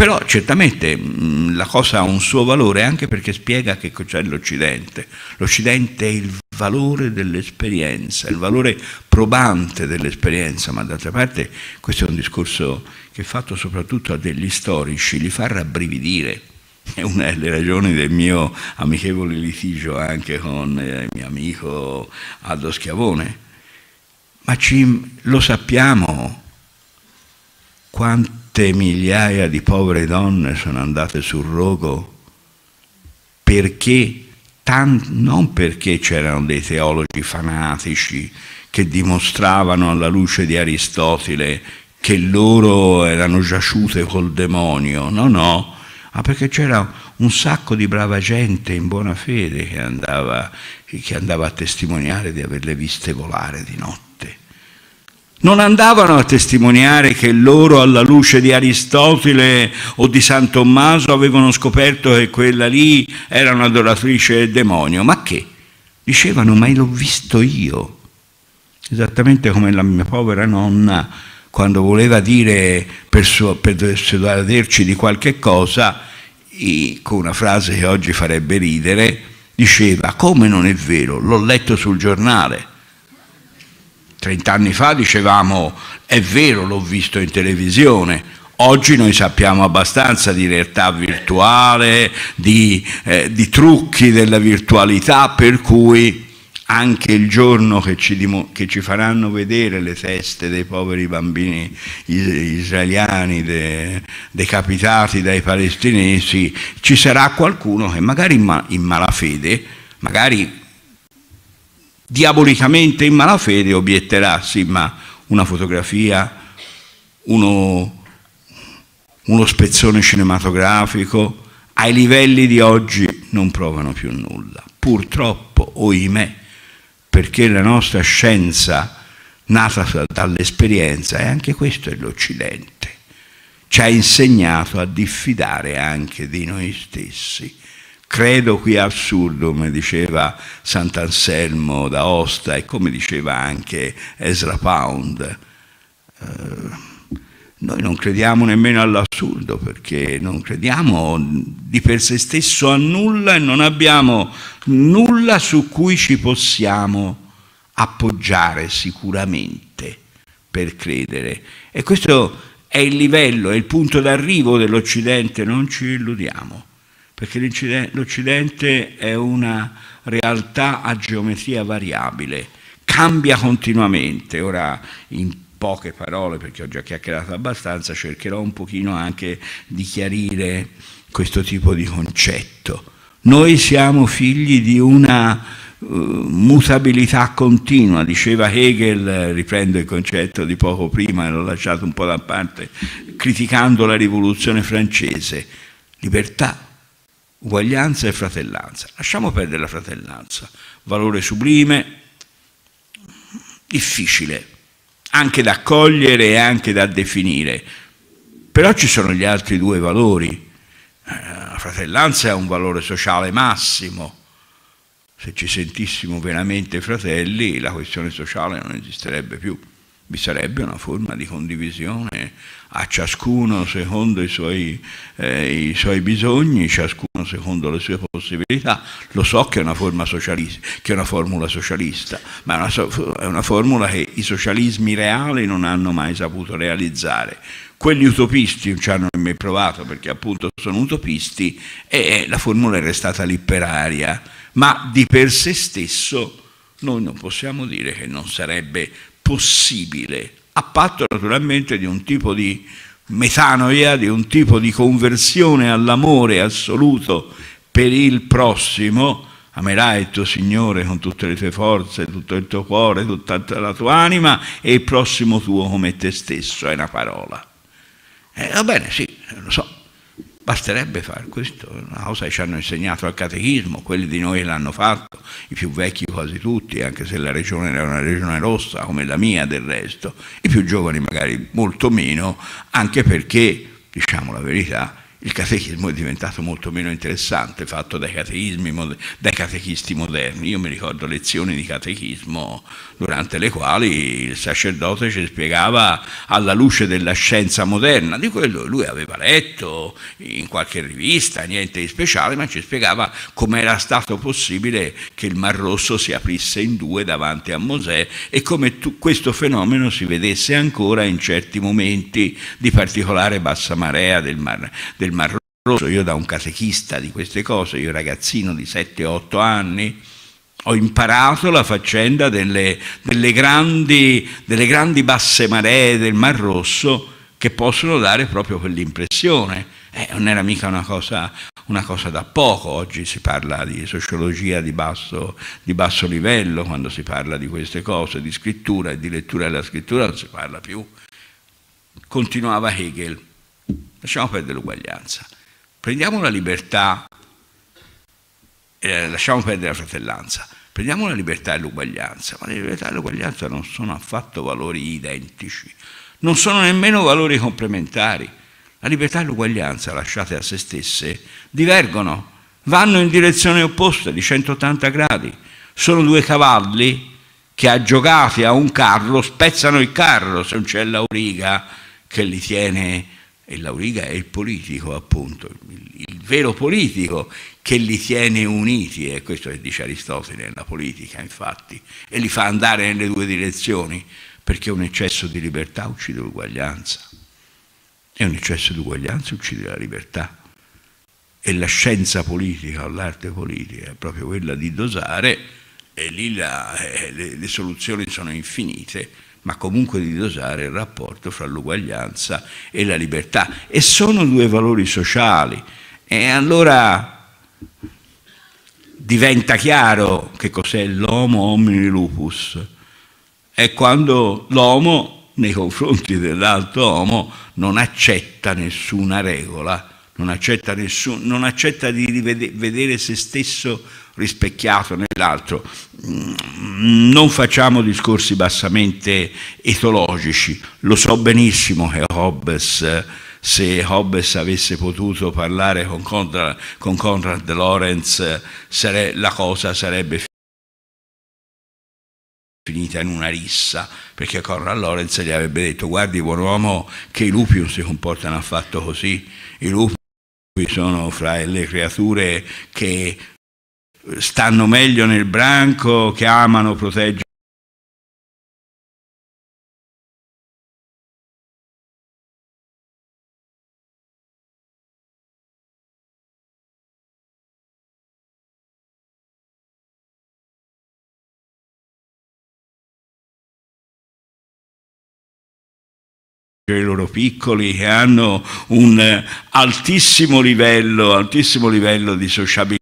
però certamente mh, mm, la cosa ha un suo valore anche perché spiega che c'è l'Occidente. L'Occidente è il valore dell'esperienza, il valore probante dell'esperienza, ma d'altra parte questo è un discorso che fatto soprattutto a degli storici li fa rabbrividire. È una delle ragioni del mio amichevole litigio anche con eh, il mio amico Aldo Schiavone. Ma ci, lo sappiamo quanto quante migliaia di povere donne sono andate sul rogo perché, tan, non perché c'erano dei teologi fanatici che dimostravano alla luce di Aristotele che loro erano giaciute col demonio, no, no, ma perché c'era un sacco di brava gente in buona fede che andava, che andava a testimoniare di averle viste volare di notte non andavano a testimoniare che loro alla luce di Aristotele o di San Tommaso avevano scoperto che quella lì era un'adoratrice del demonio, ma che? Dicevano, ma l'ho visto io. Esattamente come la mia povera nonna, quando voleva dire per, suo, per persuaderci di qualche cosa, con una frase che oggi farebbe ridere, diceva, come non è vero, l'ho letto sul giornale. Trent'anni fa dicevamo è vero, l'ho visto in televisione, Oggi noi sappiamo abbastanza di realtà virtuale, di, eh, di, trucchi della virtualità, per cui anche il giorno che ci, che ci faranno vedere le teste dei poveri bambini is israeliani de decapitati dai palestinesi, ci sarà qualcuno che magari in, ma in malafede, magari diabolicamente in malafede obietterà, sì, ma una fotografia, uno, uno spezzone cinematografico, ai livelli di oggi non provano più nulla. Purtroppo, oimè, perché la nostra scienza nata dall'esperienza, e anche questo è l'Occidente, ci ha insegnato a diffidare anche di noi stessi Credo qui assurdo, come diceva Sant'Anselmo d'Aosta e come diceva anche Ezra Pound. Eh, noi non crediamo nemmeno all'assurdo perché non crediamo di per se stesso a nulla e non abbiamo nulla su cui ci possiamo appoggiare sicuramente per credere. E questo è il livello, è il punto d'arrivo dell'Occidente, non ci illudiamo perché l'Occidente è una realtà a geometria variabile, cambia continuamente. Ora, in poche parole, perché ho già chiacchierato abbastanza, cercherò un pochino anche di chiarire questo tipo di concetto. Noi siamo figli di una uh, mutabilità continua, diceva Hegel, riprendo il concetto di poco prima, l'ho lasciato un po' da parte, criticando la rivoluzione francese, libertà uguaglianza e fratellanza. Lasciamo perdere la fratellanza, valore sublime, difficile, anche da accogliere e anche da definire. Però ci sono gli altri due valori. Eh, la fratellanza è un valore sociale massimo. Se ci sentissimo veramente fratelli, la questione sociale non esisterebbe più. Vi sarebbe una forma di condivisione a ciascuno secondo i suoi, eh, i suoi, bisogni, ciascuno secondo le sue possibilità. Lo so che è una, che è una formula socialista, ma è una, è una formula che i socialismi reali non hanno mai saputo realizzare Quegli utopisti non ci hanno mai provato perché appunto sono utopisti e la formula è restata lì per aria, ma di per sé stesso noi non possiamo dire che non sarebbe possibile a patto naturalmente di un tipo di metanoia, di un tipo di conversione all'amore assoluto per il prossimo, amerai il tuo Signore con tutte le tue forze, tutto il tuo cuore, tutta la tua anima e il prossimo tuo come te stesso, è una parola. Eh, va bene, sì, lo so, Basterebbe fare questo, è una cosa che ci hanno insegnato al catechismo, quelli di noi l'hanno fatto, i più vecchi quasi tutti, anche se la regione era una regione rossa come la mia del resto, i più giovani magari molto meno, anche perché, diciamo la verità, il catechismo è diventato molto meno interessante, fatto dai, dai, catechisti moderni. Io mi ricordo lezioni di catechismo durante le quali il sacerdote ci spiegava alla luce della scienza moderna, di quello lui aveva letto in qualche rivista, niente di speciale, ma ci spiegava come era stato possibile che il Mar Rosso si aprisse in due davanti a Mosè e come questo fenomeno si vedesse ancora in certi momenti di particolare bassa marea del Mar, del del Mar Rosso, io da un catechista di queste cose, io ragazzino di 7-8 anni, ho imparato la faccenda delle, delle, grandi, delle grandi basse maree del Mar Rosso che possono dare proprio quell'impressione. Eh, non era mica una cosa, una cosa, da poco, oggi si parla di sociologia di basso, di basso, livello, quando si parla di queste cose, di scrittura e di lettura della scrittura non si parla più. Continuava Hegel. Lasciamo perdere l'uguaglianza. Prendiamo la libertà, eh, lasciamo perdere la fratellanza. Prendiamo la libertà e l'uguaglianza, ma la libertà e l'uguaglianza non sono affatto valori identici, non sono nemmeno valori complementari. La libertà e l'uguaglianza, lasciate a se stesse, divergono, vanno in direzione opposta di 180 gradi. Sono due cavalli che aggiogati a un carro spezzano il carro se non c'è l'auriga che li tiene e Lauriga è il politico appunto, il, il, vero politico che li tiene uniti, e questo che dice Aristotele nella politica infatti, e li fa andare nelle due direzioni, perché un eccesso di libertà uccide l'uguaglianza, e un eccesso di uguaglianza uccide la libertà. E la scienza politica o l'arte politica è proprio quella di dosare, e lì la, eh, le, le soluzioni sono infinite ma comunque di dosare il rapporto fra l'uguaglianza e la libertà. E sono due valori sociali. E allora diventa chiaro che cos'è l'homo homini lupus. È quando l'uomo nei confronti dell'altro uomo non accetta nessuna regola, non accetta, nessun, non accetta di vedere se stesso rispecchiato nell'altro. Mm, non facciamo discorsi bassamente etologici, lo so benissimo che Hobbes, se Hobbes avesse potuto parlare con Conrad, con Conrad Lorenz, sare, la cosa sarebbe finita in una rissa, perché Conrad Lorenz gli avrebbe detto guardi buon uomo che i lupi non si comportano affatto così, i lupi sono fra le creature che stanno meglio nel branco, che amano, proteggere. i loro piccoli che hanno un altissimo livello, altissimo livello di sociabilità.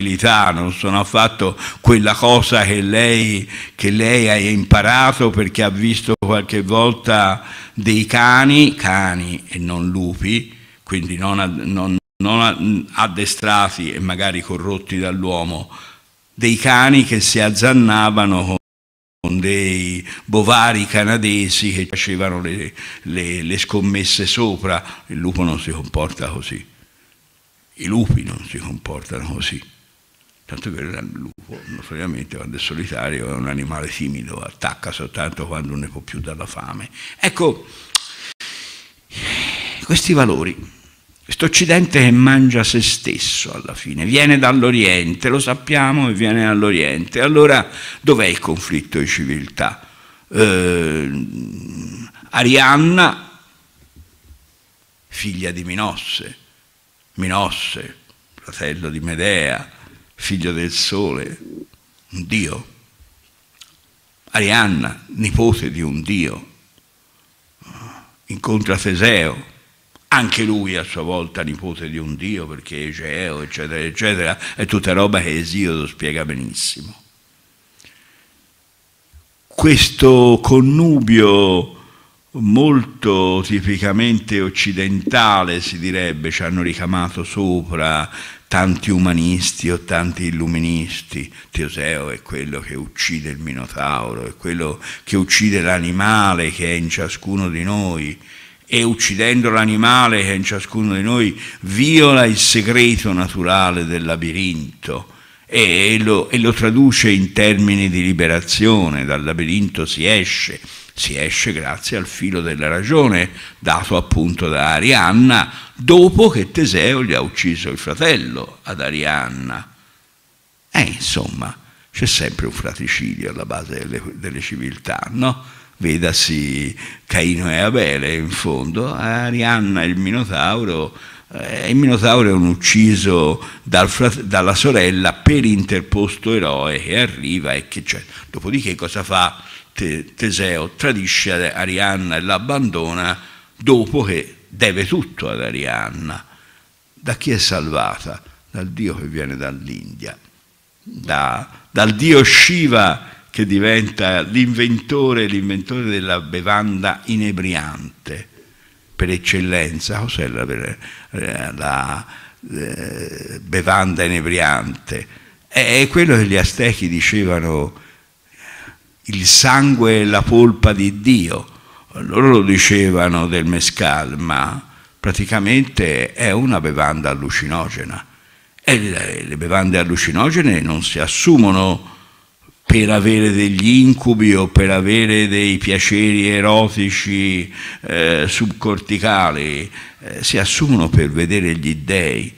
non sono affatto quella cosa che lei, che lei, ha imparato perché ha visto qualche volta dei cani, cani e non lupi, quindi non, non, non addestrati e magari corrotti dall'uomo, dei cani che si azzannavano con dei bovari canadesi che facevano le, le, le scommesse sopra, il lupo non si comporta così, i lupi non si comportano così. Tanto è vero che il lupo notoriamente quando è solitario è un animale timido, attacca soltanto quando ne può più dalla fame. Ecco, questi valori questo Occidente che mangia se stesso alla fine, viene dall'Oriente, lo sappiamo e viene dall'Oriente. Allora dov'è il conflitto di civiltà? Eh, Arianna, figlia di Minosse, Minosse, fratello di Medea, figlio del sole, un Dio. Arianna, nipote di un Dio, incontra Teseo, anche lui a sua volta nipote di un Dio, perché Egeo, eccetera, eccetera, è tutta roba che Esiodo spiega benissimo. Questo connubio molto tipicamente occidentale, si direbbe, ci hanno ricamato sopra tanti umanisti o tanti illuministi, Teseo è quello che uccide il Minotauro, è quello che uccide l'animale che è in ciascuno di noi e uccidendo l'animale che è in ciascuno di noi viola il segreto naturale del labirinto. E lo, e lo, traduce in termini di liberazione, dal labirinto si esce, si esce grazie al filo della ragione dato appunto da Arianna dopo che Teseo gli ha ucciso il fratello ad Arianna. E eh, insomma, c'è sempre un fratricidio alla base delle, delle civiltà, no? Vedasi Caino e Abele in fondo, Arianna e il Minotauro eh, il Minotauro è un ucciso dal dalla sorella per interposto eroe che arriva e che c'è. Dopodiché cosa fa te, Teseo tradisce Arianna e l'abbandona dopo che deve tutto ad Arianna. Da chi è salvata? Dal dio che viene dall'India, da, dal dio Shiva che diventa l'inventore, l'inventore della bevanda inebriante per eccellenza. Cos'è la, eh, la, eh, bevanda inebriante? È quello che gli Aztechi dicevano il sangue e la polpa di Dio. Loro lo dicevano del mescal, ma praticamente è una bevanda allucinogena. E le bevande allucinogene non si assumono per avere degli incubi o per avere dei piaceri erotici eh, subcorticali, eh, si assumono per vedere gli dèi,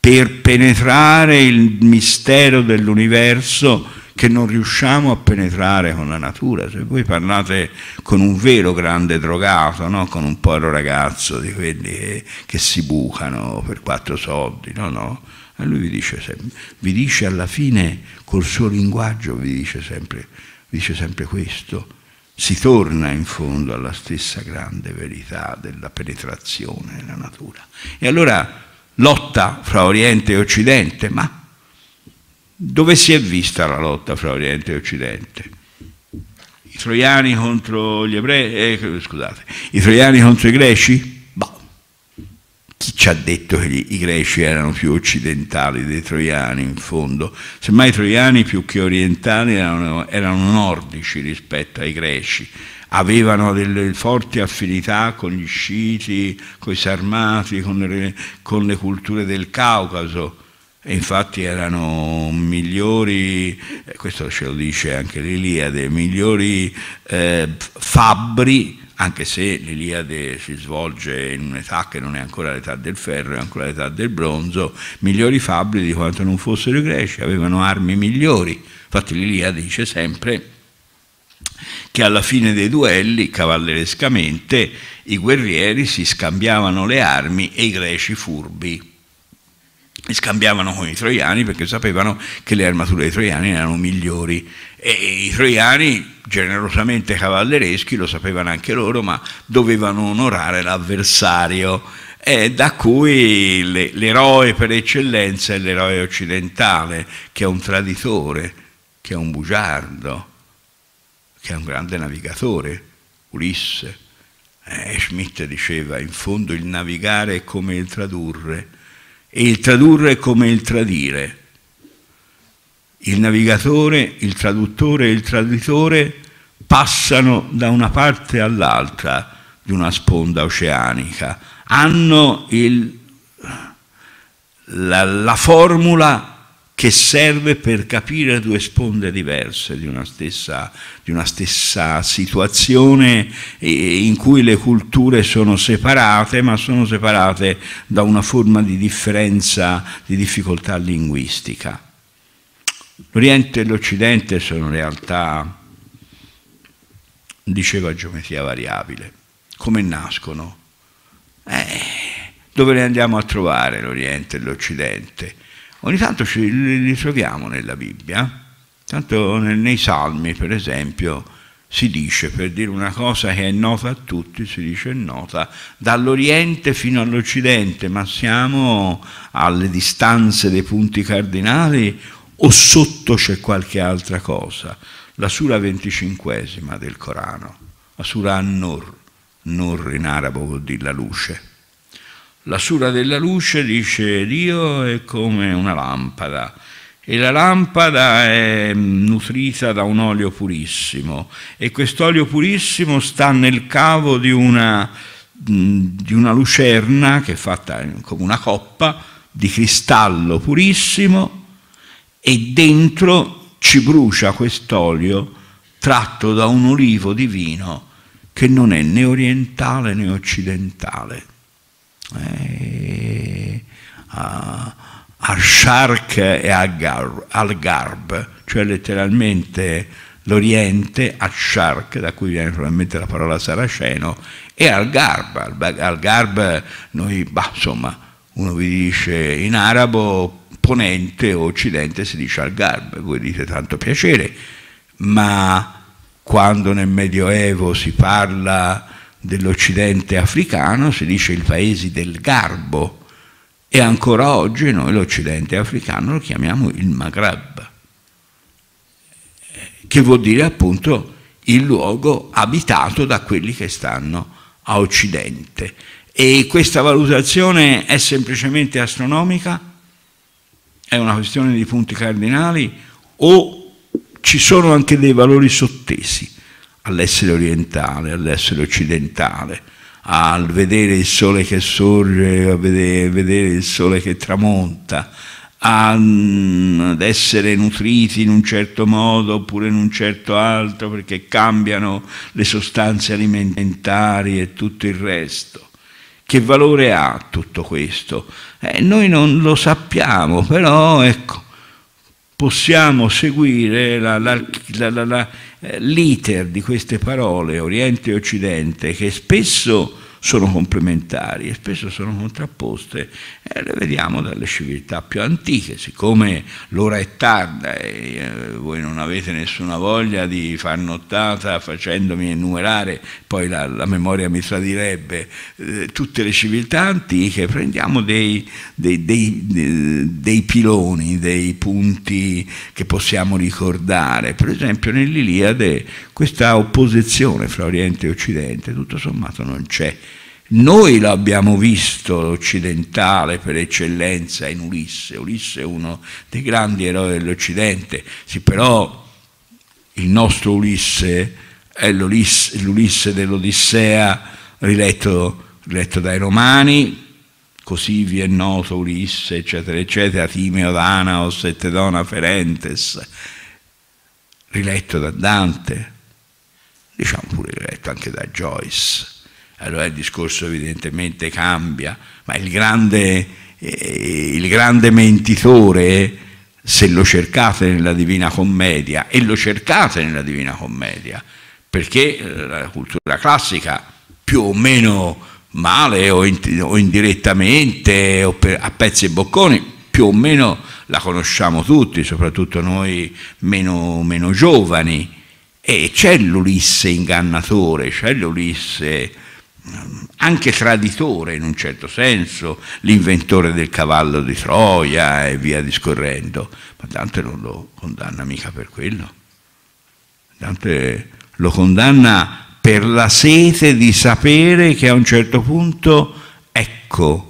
per penetrare il mistero dell'universo che non riusciamo a penetrare con la natura. Se voi parlate con un vero grande drogato, no? con un povero ragazzo di quelli che, che si bucano per quattro soldi, no, no. E lui vi dice, sempre, vi dice alla fine, col suo linguaggio, vi dice sempre, vi dice sempre questo. Si torna in fondo alla stessa grande verità della penetrazione nella natura. E allora lotta fra Oriente e Occidente, ma dove si è vista la lotta fra Oriente e Occidente? I troiani contro gli ebrei, eh, scusate, i troiani contro i greci? Boh. Chi ci ha detto che gli, i greci erano più occidentali dei troiani in fondo? Semmai i troiani più che orientali erano, erano nordici rispetto ai greci, avevano delle forti affinità con gli sciti, con i sarmati, con le, con le culture del Caucaso e infatti erano migliori, questo ce lo dice anche l'Iliade, migliori eh, fabbri, anche se l'Iliade si svolge in un'età che non è ancora l'età del ferro, è ancora l'età del bronzo, migliori fabbri di quanto non fossero i greci, avevano armi migliori. Infatti l'Iliade dice sempre che alla fine dei duelli, cavallerescamente, i guerrieri si scambiavano le armi e i greci furbi scambiavano con i troiani perché sapevano che le armature dei troiani erano migliori e i troiani generosamente cavallereschi lo sapevano anche loro ma dovevano onorare l'avversario eh, da cui l'eroe per eccellenza è l'eroe occidentale che è un traditore che è un bugiardo che è un grande navigatore Ulisse eh, Schmidt diceva in fondo il navigare è come il tradurre e il tradurre come il tradire. Il navigatore, il traduttore e il traditore passano da una parte all'altra di una sponda oceanica, hanno il, la, la formula che serve per capire due sponde diverse di una stessa, di una stessa situazione in cui le culture sono separate, ma sono separate da una forma di differenza, di difficoltà linguistica. L'Oriente e l'Occidente sono realtà, diceva geometria variabile. Come nascono? Eh, dove le andiamo a trovare l'Oriente e l'Occidente? Ogni tanto ci, li troviamo nella Bibbia, tanto nei Salmi per esempio si dice, per dire una cosa che è nota a tutti, si dice è nota dall'Oriente fino all'Occidente, ma siamo alle distanze dei punti cardinali o sotto c'è qualche altra cosa? La sura venticinquesima del Corano, la sura An-Nur, Nur in arabo vuol dire la luce la sura della luce dice Dio è come una lampada e la lampada è mm, nutrita da un olio purissimo e quest'olio purissimo sta nel cavo di una, mm, di una lucerna che è fatta come una coppa di cristallo purissimo e dentro ci brucia quest'olio tratto da un olivo divino che non è né orientale né occidentale eh, a, a Shark e a Garb, al Garb, cioè letteralmente l'Oriente a Shark, da cui viene probabilmente la parola saraceno, e al Garb. Al, al Garb noi, bah, insomma, uno vi dice in arabo ponente o occidente si dice al Garb, voi dite tanto piacere, ma quando nel Medioevo si parla dell'Occidente africano si dice il paese del garbo e ancora oggi noi l'Occidente africano lo chiamiamo il Maghreb, che vuol dire appunto il luogo abitato da quelli che stanno a Occidente. E questa valutazione è semplicemente astronomica? È una questione di punti cardinali? O ci sono anche dei valori sottesi? all'essere orientale, all'essere occidentale, al vedere il sole che sorge, a vedere, vedere il sole che tramonta, ad essere nutriti in un certo modo oppure in un certo altro perché cambiano le sostanze alimentari e tutto il resto. Che valore ha tutto questo? Eh, noi non lo sappiamo, però ecco, possiamo seguire eh, l'iter di queste parole, Oriente e Occidente, che spesso sono complementari e spesso sono contrapposte e eh, le vediamo dalle civiltà più antiche. Siccome l'ora è tarda e eh, voi non avete nessuna voglia di far nottata facendomi enumerare, poi la, la memoria mi tradirebbe, eh, tutte le civiltà antiche, prendiamo dei, dei, dei, dei piloni, dei punti che possiamo ricordare. Per esempio nell'Iliade questa opposizione fra Oriente e Occidente tutto sommato non c'è. Noi l'abbiamo visto l'occidentale per eccellenza in Ulisse, Ulisse è uno dei grandi eroi dell'Occidente, sì però il nostro Ulisse è l'Ulisse, dell'Odissea riletto, riletto, dai Romani, così vi è noto Ulisse, eccetera, eccetera, Timeo Danaos et Dona Ferentes, riletto da Dante, diciamo pure letto anche da Joyce. Allora il discorso evidentemente cambia, ma il grande, eh, il grande mentitore, se lo cercate nella Divina Commedia, e lo cercate nella Divina Commedia, perché eh, la cultura classica più o meno male o, in, o indirettamente o per, a pezzi e bocconi, più o meno la conosciamo tutti, soprattutto noi meno, meno giovani. E c'è l'Ulisse ingannatore, c'è l'Ulisse mm, anche traditore in un certo senso, l'inventore del cavallo di Troia e via discorrendo, ma Dante non lo condanna mica per quello. Dante lo condanna per la sete di sapere che a un certo punto, ecco,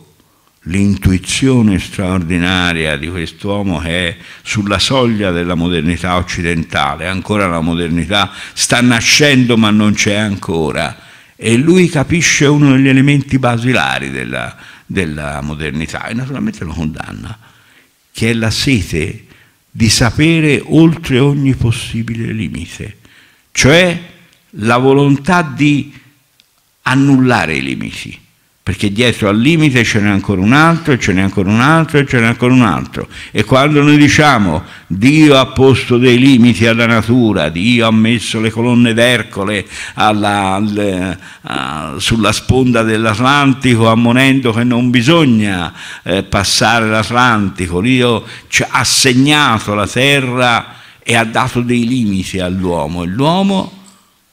l'intuizione straordinaria di quest'uomo che è sulla soglia della modernità occidentale, ancora la modernità sta nascendo ma non c'è ancora e lui capisce uno degli elementi basilari della, della modernità e naturalmente lo condanna, che è la sete di sapere oltre ogni possibile limite, cioè la volontà di annullare i limiti perché dietro al limite ce n'è ancora un altro, e ce n'è ancora un altro, e ce n'è ancora un altro. E quando noi diciamo Dio ha posto dei limiti alla natura, Dio ha messo le colonne d'Ercole alla, al, eh, a, sulla sponda dell'Atlantico ammonendo che non bisogna eh, passare l'Atlantico, Dio ci ha segnato la terra e ha dato dei limiti all'uomo e l'uomo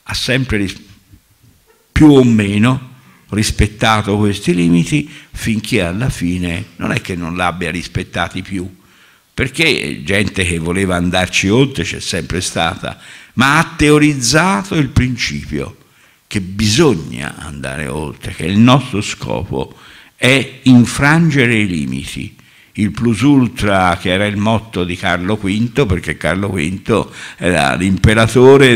ha sempre più o meno rispettato questi limiti finché alla fine non è che non l'abbia rispettati più, perché gente che voleva andarci oltre c'è sempre stata, ma ha teorizzato il principio che bisogna andare oltre, che il nostro scopo è infrangere i limiti il plus ultra che era il motto di Carlo V, perché Carlo V era l'imperatore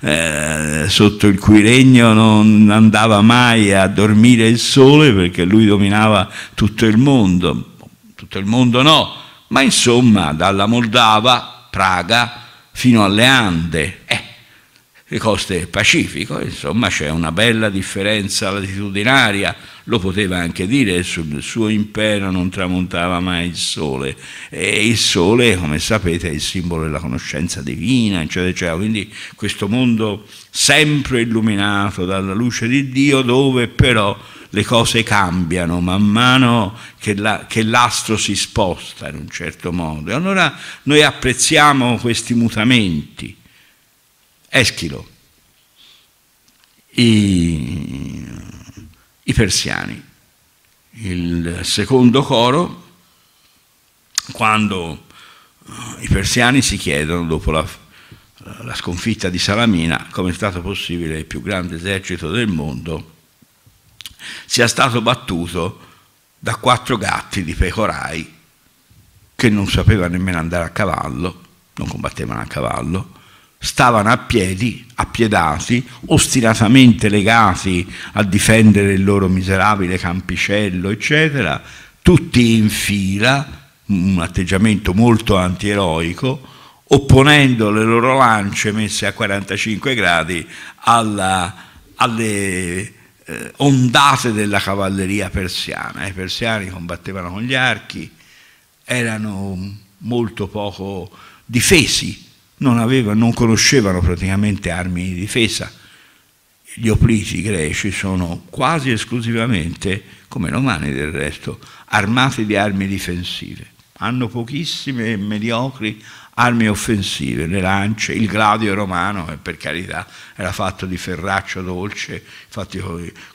eh, sotto il cui regno non andava mai a dormire il sole perché lui dominava tutto il mondo, tutto il mondo no, ma insomma dalla Moldava, Praga, fino alle Ande. Eh, le coste del Pacifico, insomma c'è una bella differenza latitudinaria, lo poteva anche dire, sul suo impero non tramontava mai il sole e il sole, come sapete, è il simbolo della conoscenza divina, eccetera, eccetera. Quindi questo mondo sempre illuminato dalla luce di Dio dove però le cose cambiano man mano che, la, che l'astro si sposta in un certo modo. E allora noi apprezziamo questi mutamenti. Eschilo i persiani. Il secondo coro, quando eh, i persiani si chiedono, dopo la, la sconfitta di Salamina, come è stato possibile il più grande esercito del mondo sia stato battuto da quattro gatti di pecorai che non sapevano nemmeno andare a cavallo, non combattevano a cavallo, stavano a piedi, appiedati, ostinatamente legati a difendere il loro miserabile campicello, eccetera, tutti in fila, un atteggiamento molto antieroico, opponendo le loro lance messe a 45 gradi alla, alle eh, ondate della cavalleria persiana. I persiani combattevano con gli archi, erano molto poco difesi non, aveva, non conoscevano praticamente armi di difesa. Gli opliti greci sono quasi esclusivamente, come i romani del resto, armati di armi difensive. Hanno pochissime e mediocri armi offensive, le lance, il gladio romano, che eh, per carità, era fatto di ferraccio dolce, infatti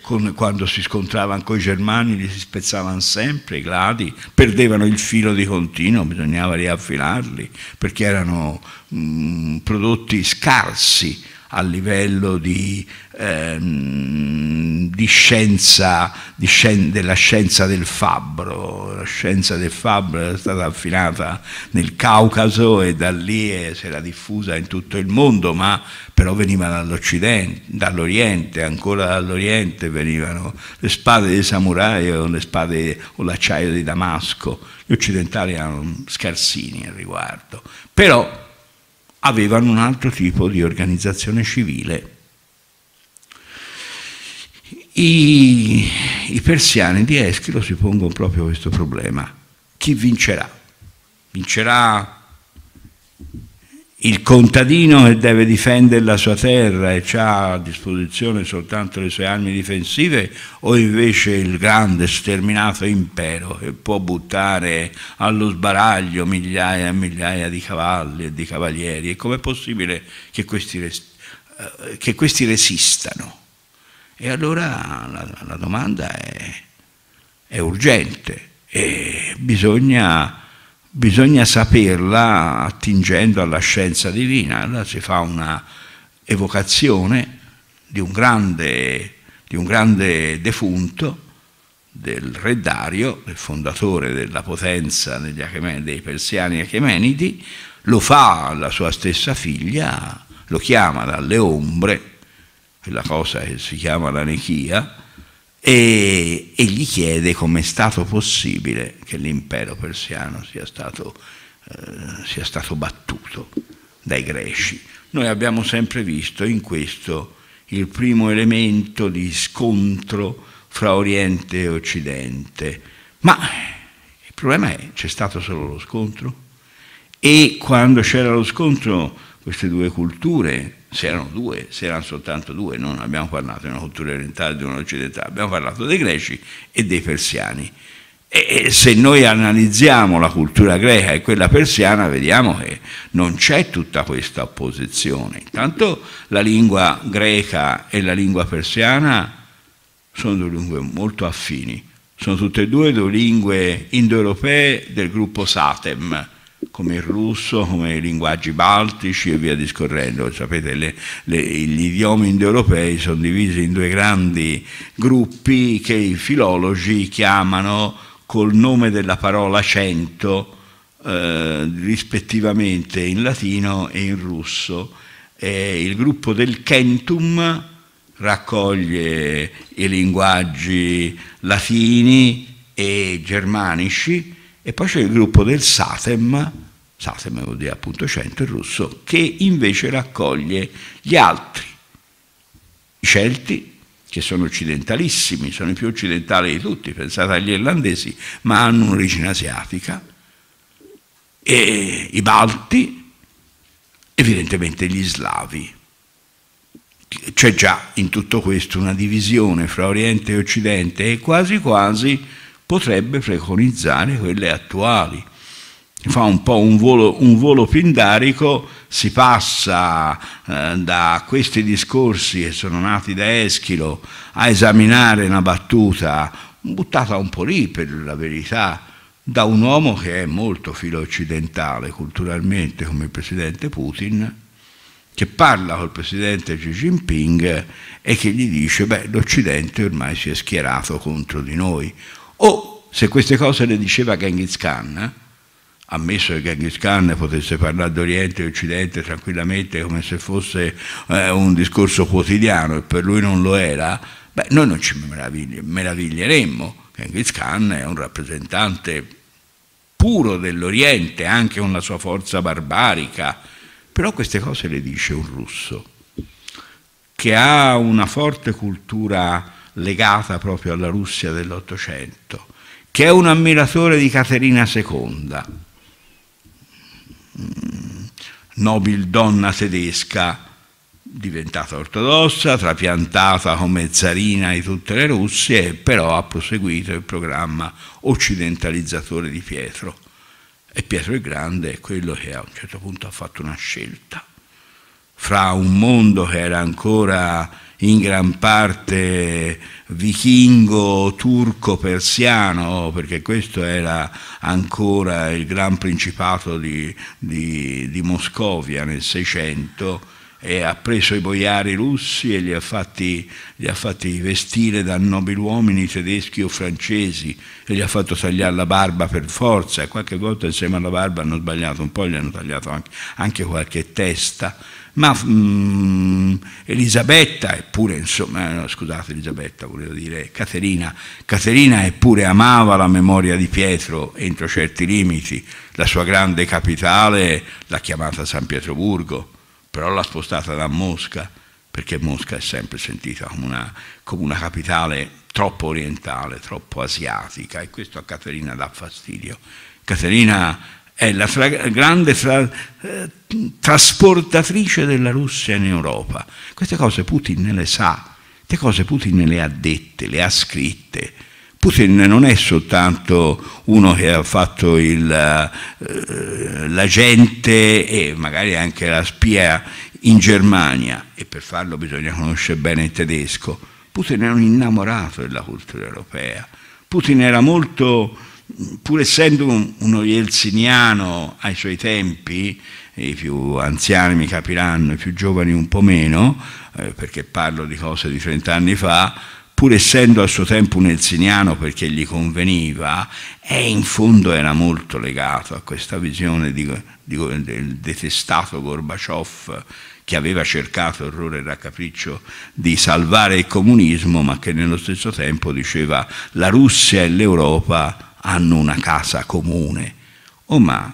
con, quando si scontravano con i germani li si spezzavano sempre i gladi, perdevano il filo di continuo, bisognava riaffilarli, perché erano mh, mm, prodotti scarsi a livello di, ehm, di scienza, di scien della scienza del fabbro. La scienza del fabbro è stata affinata nel Caucaso e da lì si era diffusa in tutto il mondo, ma però veniva dall'Occidente, dall'Oriente, ancora dall'Oriente venivano le spade dei samurai o le spade o l'acciaio di Damasco. Gli occidentali erano scarsini al riguardo. Però avevano un altro tipo di organizzazione civile. I, i persiani di Eschilo si pongono proprio questo problema. Chi vincerà? Vincerà il contadino che deve difendere la sua terra e ha a disposizione soltanto le sue armi difensive o invece il grande sterminato impero che può buttare allo sbaraglio migliaia e migliaia di cavalli e di cavalieri e com'è possibile che questi, eh, che questi, resistano? E allora la, la domanda è, è urgente e bisogna bisogna saperla attingendo alla scienza divina. Allora si fa una evocazione di un grande, di un grande defunto, del re Dario, il fondatore della potenza dei persiani achemenidi, lo fa alla sua stessa figlia, lo chiama dalle ombre, quella cosa che si chiama l'anechia, e, e gli chiede come è stato possibile che l'impero persiano sia stato, eh, sia stato battuto dai greci. Noi abbiamo sempre visto in questo il primo elemento di scontro fra Oriente e Occidente, ma il problema è c'è stato solo lo scontro e quando c'era lo scontro queste due culture se erano due, se erano soltanto due, non abbiamo parlato di una cultura orientale e di una occidentale, abbiamo parlato dei greci e dei persiani. E se noi analizziamo la cultura greca e quella persiana, vediamo che non c'è tutta questa opposizione. Intanto la lingua greca e la lingua persiana sono due lingue molto affini, sono tutte e due due lingue indoeuropee del gruppo Satem, come il russo, come i linguaggi baltici e via discorrendo. Sapete, le, le, gli idiomi indoeuropei sono divisi in due grandi gruppi che i filologi chiamano col nome della parola cento, eh, rispettivamente in latino e in russo. E il gruppo del Kentum raccoglie i linguaggi latini e germanici, e poi c'è il gruppo del Satem, Satem vuol dire appunto centro in russo, che invece raccoglie gli altri, i Celti, che sono occidentalissimi, sono i più occidentali di tutti, pensate agli irlandesi, ma hanno un'origine asiatica, e i Balti, evidentemente gli Slavi. C'è già in tutto questo una divisione fra Oriente e Occidente e quasi quasi potrebbe preconizzare quelle attuali. Fa un po' un volo, un volo pindarico, si passa eh, da questi discorsi che sono nati da Eschilo a esaminare una battuta buttata un po' lì per la verità da un uomo che è molto filo occidentale culturalmente come il presidente Putin, che parla col presidente Xi Jinping e che gli dice beh l'Occidente ormai si è schierato contro di noi, o oh, se queste cose le diceva Genghis Khan, ammesso che Genghis Khan potesse parlare d'Oriente e Occidente tranquillamente come se fosse eh, un discorso quotidiano e per lui non lo era, beh, noi non ci meravigli- meraviglieremmo. Genghis Khan è un rappresentante puro dell'Oriente, anche con la sua forza barbarica, però queste cose le dice un russo che ha una forte cultura legata proprio alla Russia dell'Ottocento, che è un ammiratore di Caterina II, mm, nobile donna tedesca diventata ortodossa, trapiantata come zarina di tutte le Russie, però ha proseguito il programma occidentalizzatore di Pietro. E Pietro il Grande è quello che a un certo punto ha fatto una scelta fra un mondo che era ancora in gran parte vichingo, turco, persiano, perché questo era ancora il gran principato di, di, di Moscovia nel Seicento, e ha preso i boiari russi e li ha, fatti, li ha fatti vestire da nobili uomini tedeschi o francesi e gli ha fatto tagliare la barba per forza. e Qualche volta insieme alla barba hanno sbagliato un po', gli hanno tagliato anche, anche qualche testa ma mm, Elisabetta, eppure insomma, scusate Elisabetta, volevo dire Caterina, Caterina eppure amava la memoria di Pietro entro certi limiti, la sua grande capitale l'ha chiamata San Pietroburgo, però l'ha spostata da Mosca, perché Mosca è sempre sentita come una, come una capitale troppo orientale, troppo asiatica e questo a Caterina dà fastidio. Caterina è la grande eh, trasportatrice della Russia in Europa. Queste cose Putin ne le sa, queste cose Putin le ha dette, le ha scritte. Putin non è soltanto uno che ha fatto eh, l'agente eh, e magari anche la spia in Germania, e per farlo bisogna conoscere bene il tedesco. Putin è un innamorato della cultura europea. Putin era molto pur essendo un, uno yeltsiniano ai suoi tempi, i più anziani mi capiranno, i più giovani un po' meno, eh, perché parlo di cose di 30 anni fa, pur essendo al suo tempo un elsiniano perché gli conveniva, e in fondo era molto legato a questa visione di, di, del detestato Gorbaciov che aveva cercato errore e raccapriccio di salvare il comunismo, ma che nello stesso tempo diceva la Russia e l'Europa hanno una casa comune. Oh ma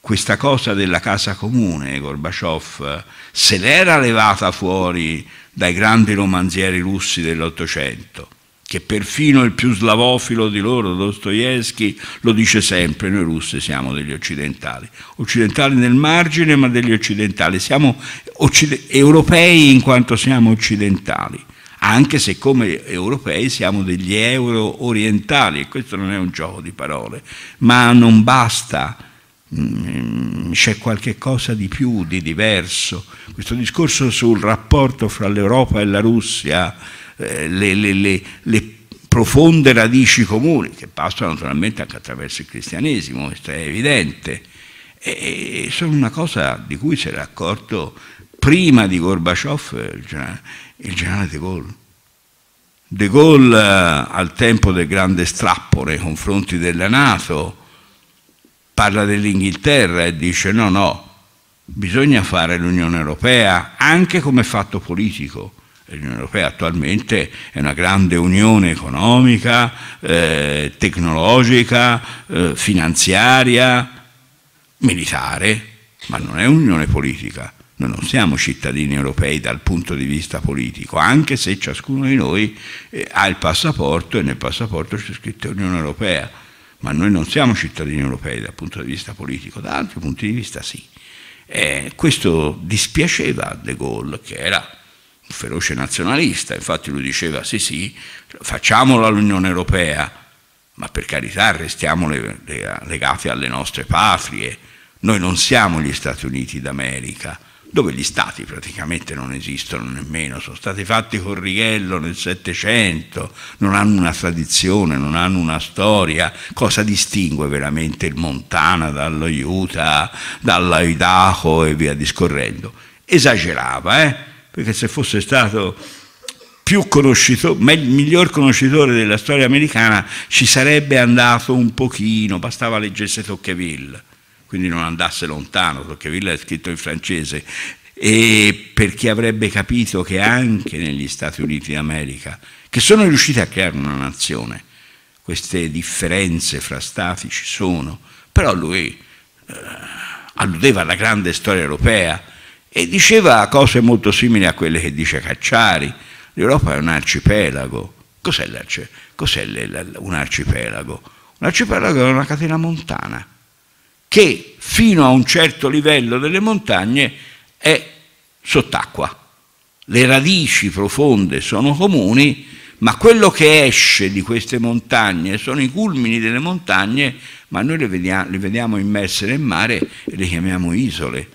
questa cosa della casa comune, Gorbaciov, se l'era levata fuori dai grandi romanzieri russi dell'Ottocento, che perfino il più slavofilo di loro, Dostoevsky, lo dice sempre, noi russi siamo degli occidentali, occidentali nel margine ma degli occidentali, siamo occide europei in quanto siamo occidentali anche se come europei siamo degli euro orientali, e questo non è un gioco di parole, ma non basta, mm, c'è qualche cosa di più, di diverso. Questo discorso sul rapporto fra l'Europa e la Russia, eh, le, le, le, le profonde radici comuni, che passano naturalmente anche attraverso il cristianesimo, questo è evidente, e sono una cosa di cui si era accorto prima di Gorbaciov eh, il generale De Gaulle. De Gaulle eh, al tempo del grande strappo nei confronti della Nato parla dell'Inghilterra e dice no, no, bisogna fare l'Unione Europea anche come fatto politico. L'Unione Europea attualmente è una grande unione economica, eh, tecnologica, eh, finanziaria, militare, ma non è un'unione politica. Noi non siamo cittadini europei dal punto di vista politico, anche se ciascuno di noi eh, ha il passaporto e nel passaporto c'è scritto Unione Europea, ma noi non siamo cittadini europei dal punto di vista politico, da altri punti di vista sì. Eh, questo dispiaceva a De Gaulle, che era un feroce nazionalista, infatti lui diceva sì sì, facciamola l'Unione Europea, ma per carità restiamo legati alle nostre patrie, noi non siamo gli Stati Uniti d'America dove gli stati praticamente non esistono nemmeno, sono stati fatti con righello nel Settecento, non hanno una tradizione, non hanno una storia, cosa distingue veramente il Montana dallo Utah, dall'Idaho e via discorrendo? Esagerava, eh? perché se fosse stato più conoscitore, miglior conoscitore della storia americana ci sarebbe andato un pochino, bastava leggesse Tocqueville quindi non andasse lontano, perché Villa è scritto in francese, e perché avrebbe capito che anche negli Stati Uniti d'America, che sono riusciti a creare una nazione, queste differenze fra Stati ci sono, però lui eh, alludeva alla grande storia europea e diceva cose molto simili a quelle che dice Cacciari, l'Europa è un arcipelago, cos'è, cos un arcipelago? Un arcipelago è una catena montana che fino a un certo livello delle montagne è sott'acqua. Le radici profonde sono comuni, ma quello che esce di queste montagne sono i culmini delle montagne, ma noi le vediamo, le vediamo immerse nel mare e le chiamiamo isole.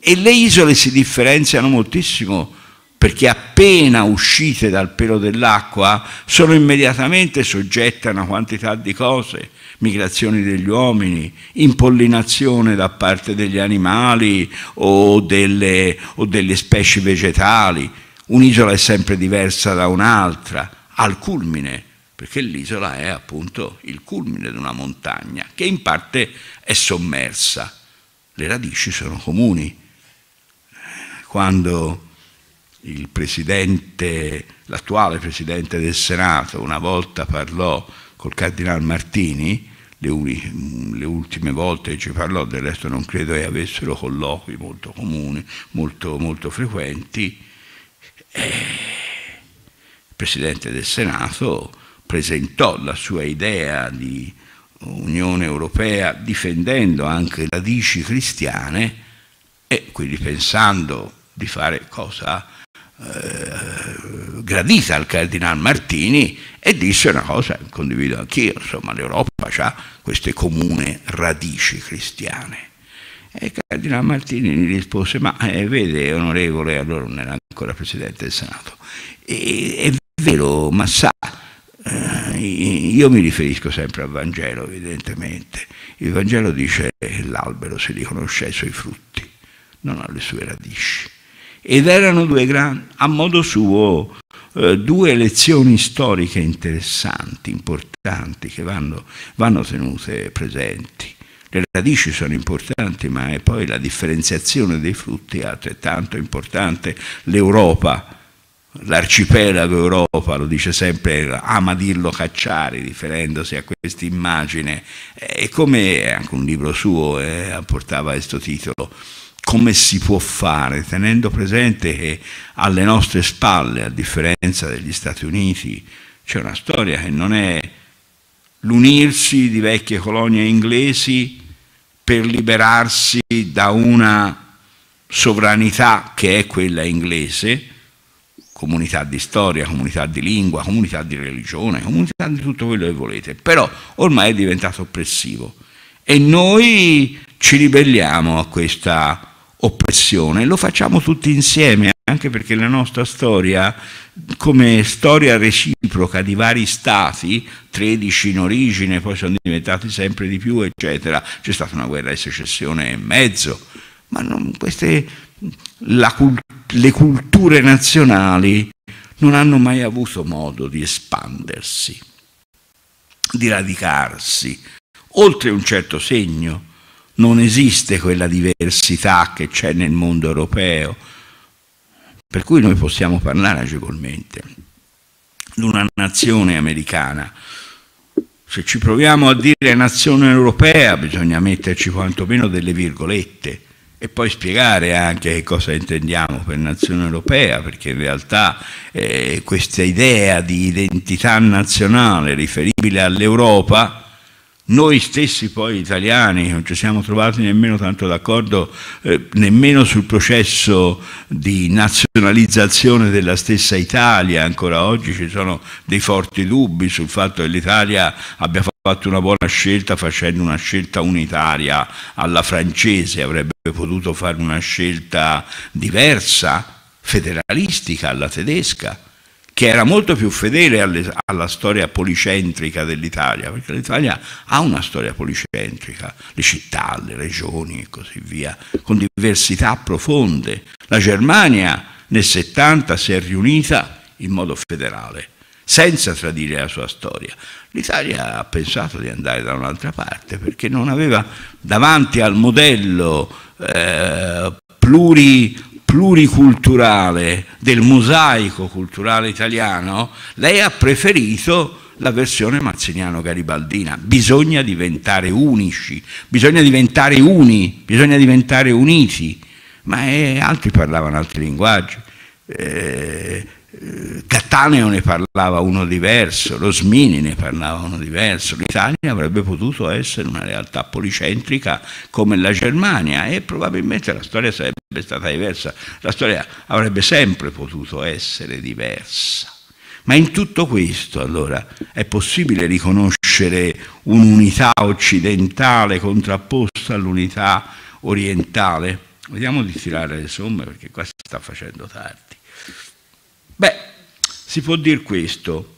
E le isole si differenziano moltissimo perché appena uscite dal pelo dell'acqua sono immediatamente soggette a una quantità di cose, migrazioni degli uomini, impollinazione da parte degli animali o delle, o delle specie vegetali. Un'isola è sempre diversa da un'altra, al culmine, perché l'isola è appunto il culmine di una montagna che in parte è sommersa. Le radici sono comuni. Quando il presidente, l'attuale presidente del Senato una volta parlò col Cardinal Martini, le, uni, le, ultime volte che ci parlò, del resto non credo che avessero colloqui molto comuni, molto, molto frequenti, eh, il Presidente del Senato presentò la sua idea di Unione Europea difendendo anche radici cristiane e quindi pensando di fare cosa? Eh, gradita al Cardinal Martini e disse una cosa che condivido anch'io, insomma l'Europa ha queste comune radici cristiane. E il Cardinal Martini gli rispose, ma eh, vede onorevole, allora non era ancora Presidente del Senato, e, è vero, ma sa, eh, io mi riferisco sempre al Vangelo evidentemente, il Vangelo dice che l'albero si riconosce ai suoi frutti, non alle sue radici ed erano due gran, a modo suo eh, due lezioni storiche interessanti, importanti, che vanno, vanno tenute presenti. Le radici sono importanti, ma è poi la differenziazione dei frutti è altrettanto importante. L'Europa, l'arcipelago Europa, lo dice sempre, ama dirlo Cacciari, riferendosi a questa immagine, e come anche un libro suo eh, portava questo titolo, come si può fare, tenendo presente che alle nostre spalle, a differenza degli Stati Uniti, c'è una storia che non è l'unirsi di vecchie colonie inglesi per liberarsi da una sovranità che è quella inglese, comunità di storia, comunità di lingua, comunità di religione, comunità di tutto quello che volete, però ormai è diventato oppressivo e noi ci ribelliamo a questa oppressione. Lo facciamo tutti insieme, anche perché la nostra storia, come storia reciproca di vari stati, 13 in origine, poi sono diventati sempre di più, eccetera, c'è stata una guerra di secessione e mezzo, ma non, queste, la, le culture nazionali non hanno mai avuto modo di espandersi, di radicarsi, oltre un certo segno non esiste quella diversità che c'è nel mondo europeo, per cui noi possiamo parlare agevolmente di una nazione americana. Se ci proviamo a dire nazione europea bisogna metterci quantomeno delle virgolette e poi spiegare anche che cosa intendiamo per nazione europea, perché in realtà eh, questa idea di identità nazionale riferibile all'Europa noi stessi poi italiani non ci siamo trovati nemmeno tanto d'accordo, eh, nemmeno sul processo di nazionalizzazione della stessa Italia, ancora oggi ci sono dei forti dubbi sul fatto che l'Italia abbia fatto una buona scelta facendo una scelta unitaria alla francese, avrebbe potuto fare una scelta diversa, federalistica alla tedesca che era molto più fedele alle, alla storia policentrica dell'Italia, perché l'Italia ha una storia policentrica, le città, le regioni e così via, con diversità profonde. La Germania nel 70 si è riunita in modo federale, senza tradire la sua storia. L'Italia ha pensato di andare da un'altra parte perché non aveva davanti al modello eh, pluri pluriculturale, del mosaico culturale italiano, lei ha preferito la versione mazziniano-garibaldina. Bisogna diventare unici, bisogna diventare uni, bisogna diventare uniti. Ma eh, altri parlavano altri linguaggi. Eh, Cattaneo ne parlava uno diverso, Rosmini ne parlava uno diverso, l'Italia avrebbe potuto essere una realtà policentrica come la Germania e probabilmente la storia sarebbe stata diversa, la storia avrebbe sempre potuto essere diversa. Ma in tutto questo allora è possibile riconoscere un'unità occidentale contrapposta all'unità orientale? Vediamo di tirare le somme perché qua si sta facendo tardi. Beh, si può dire questo.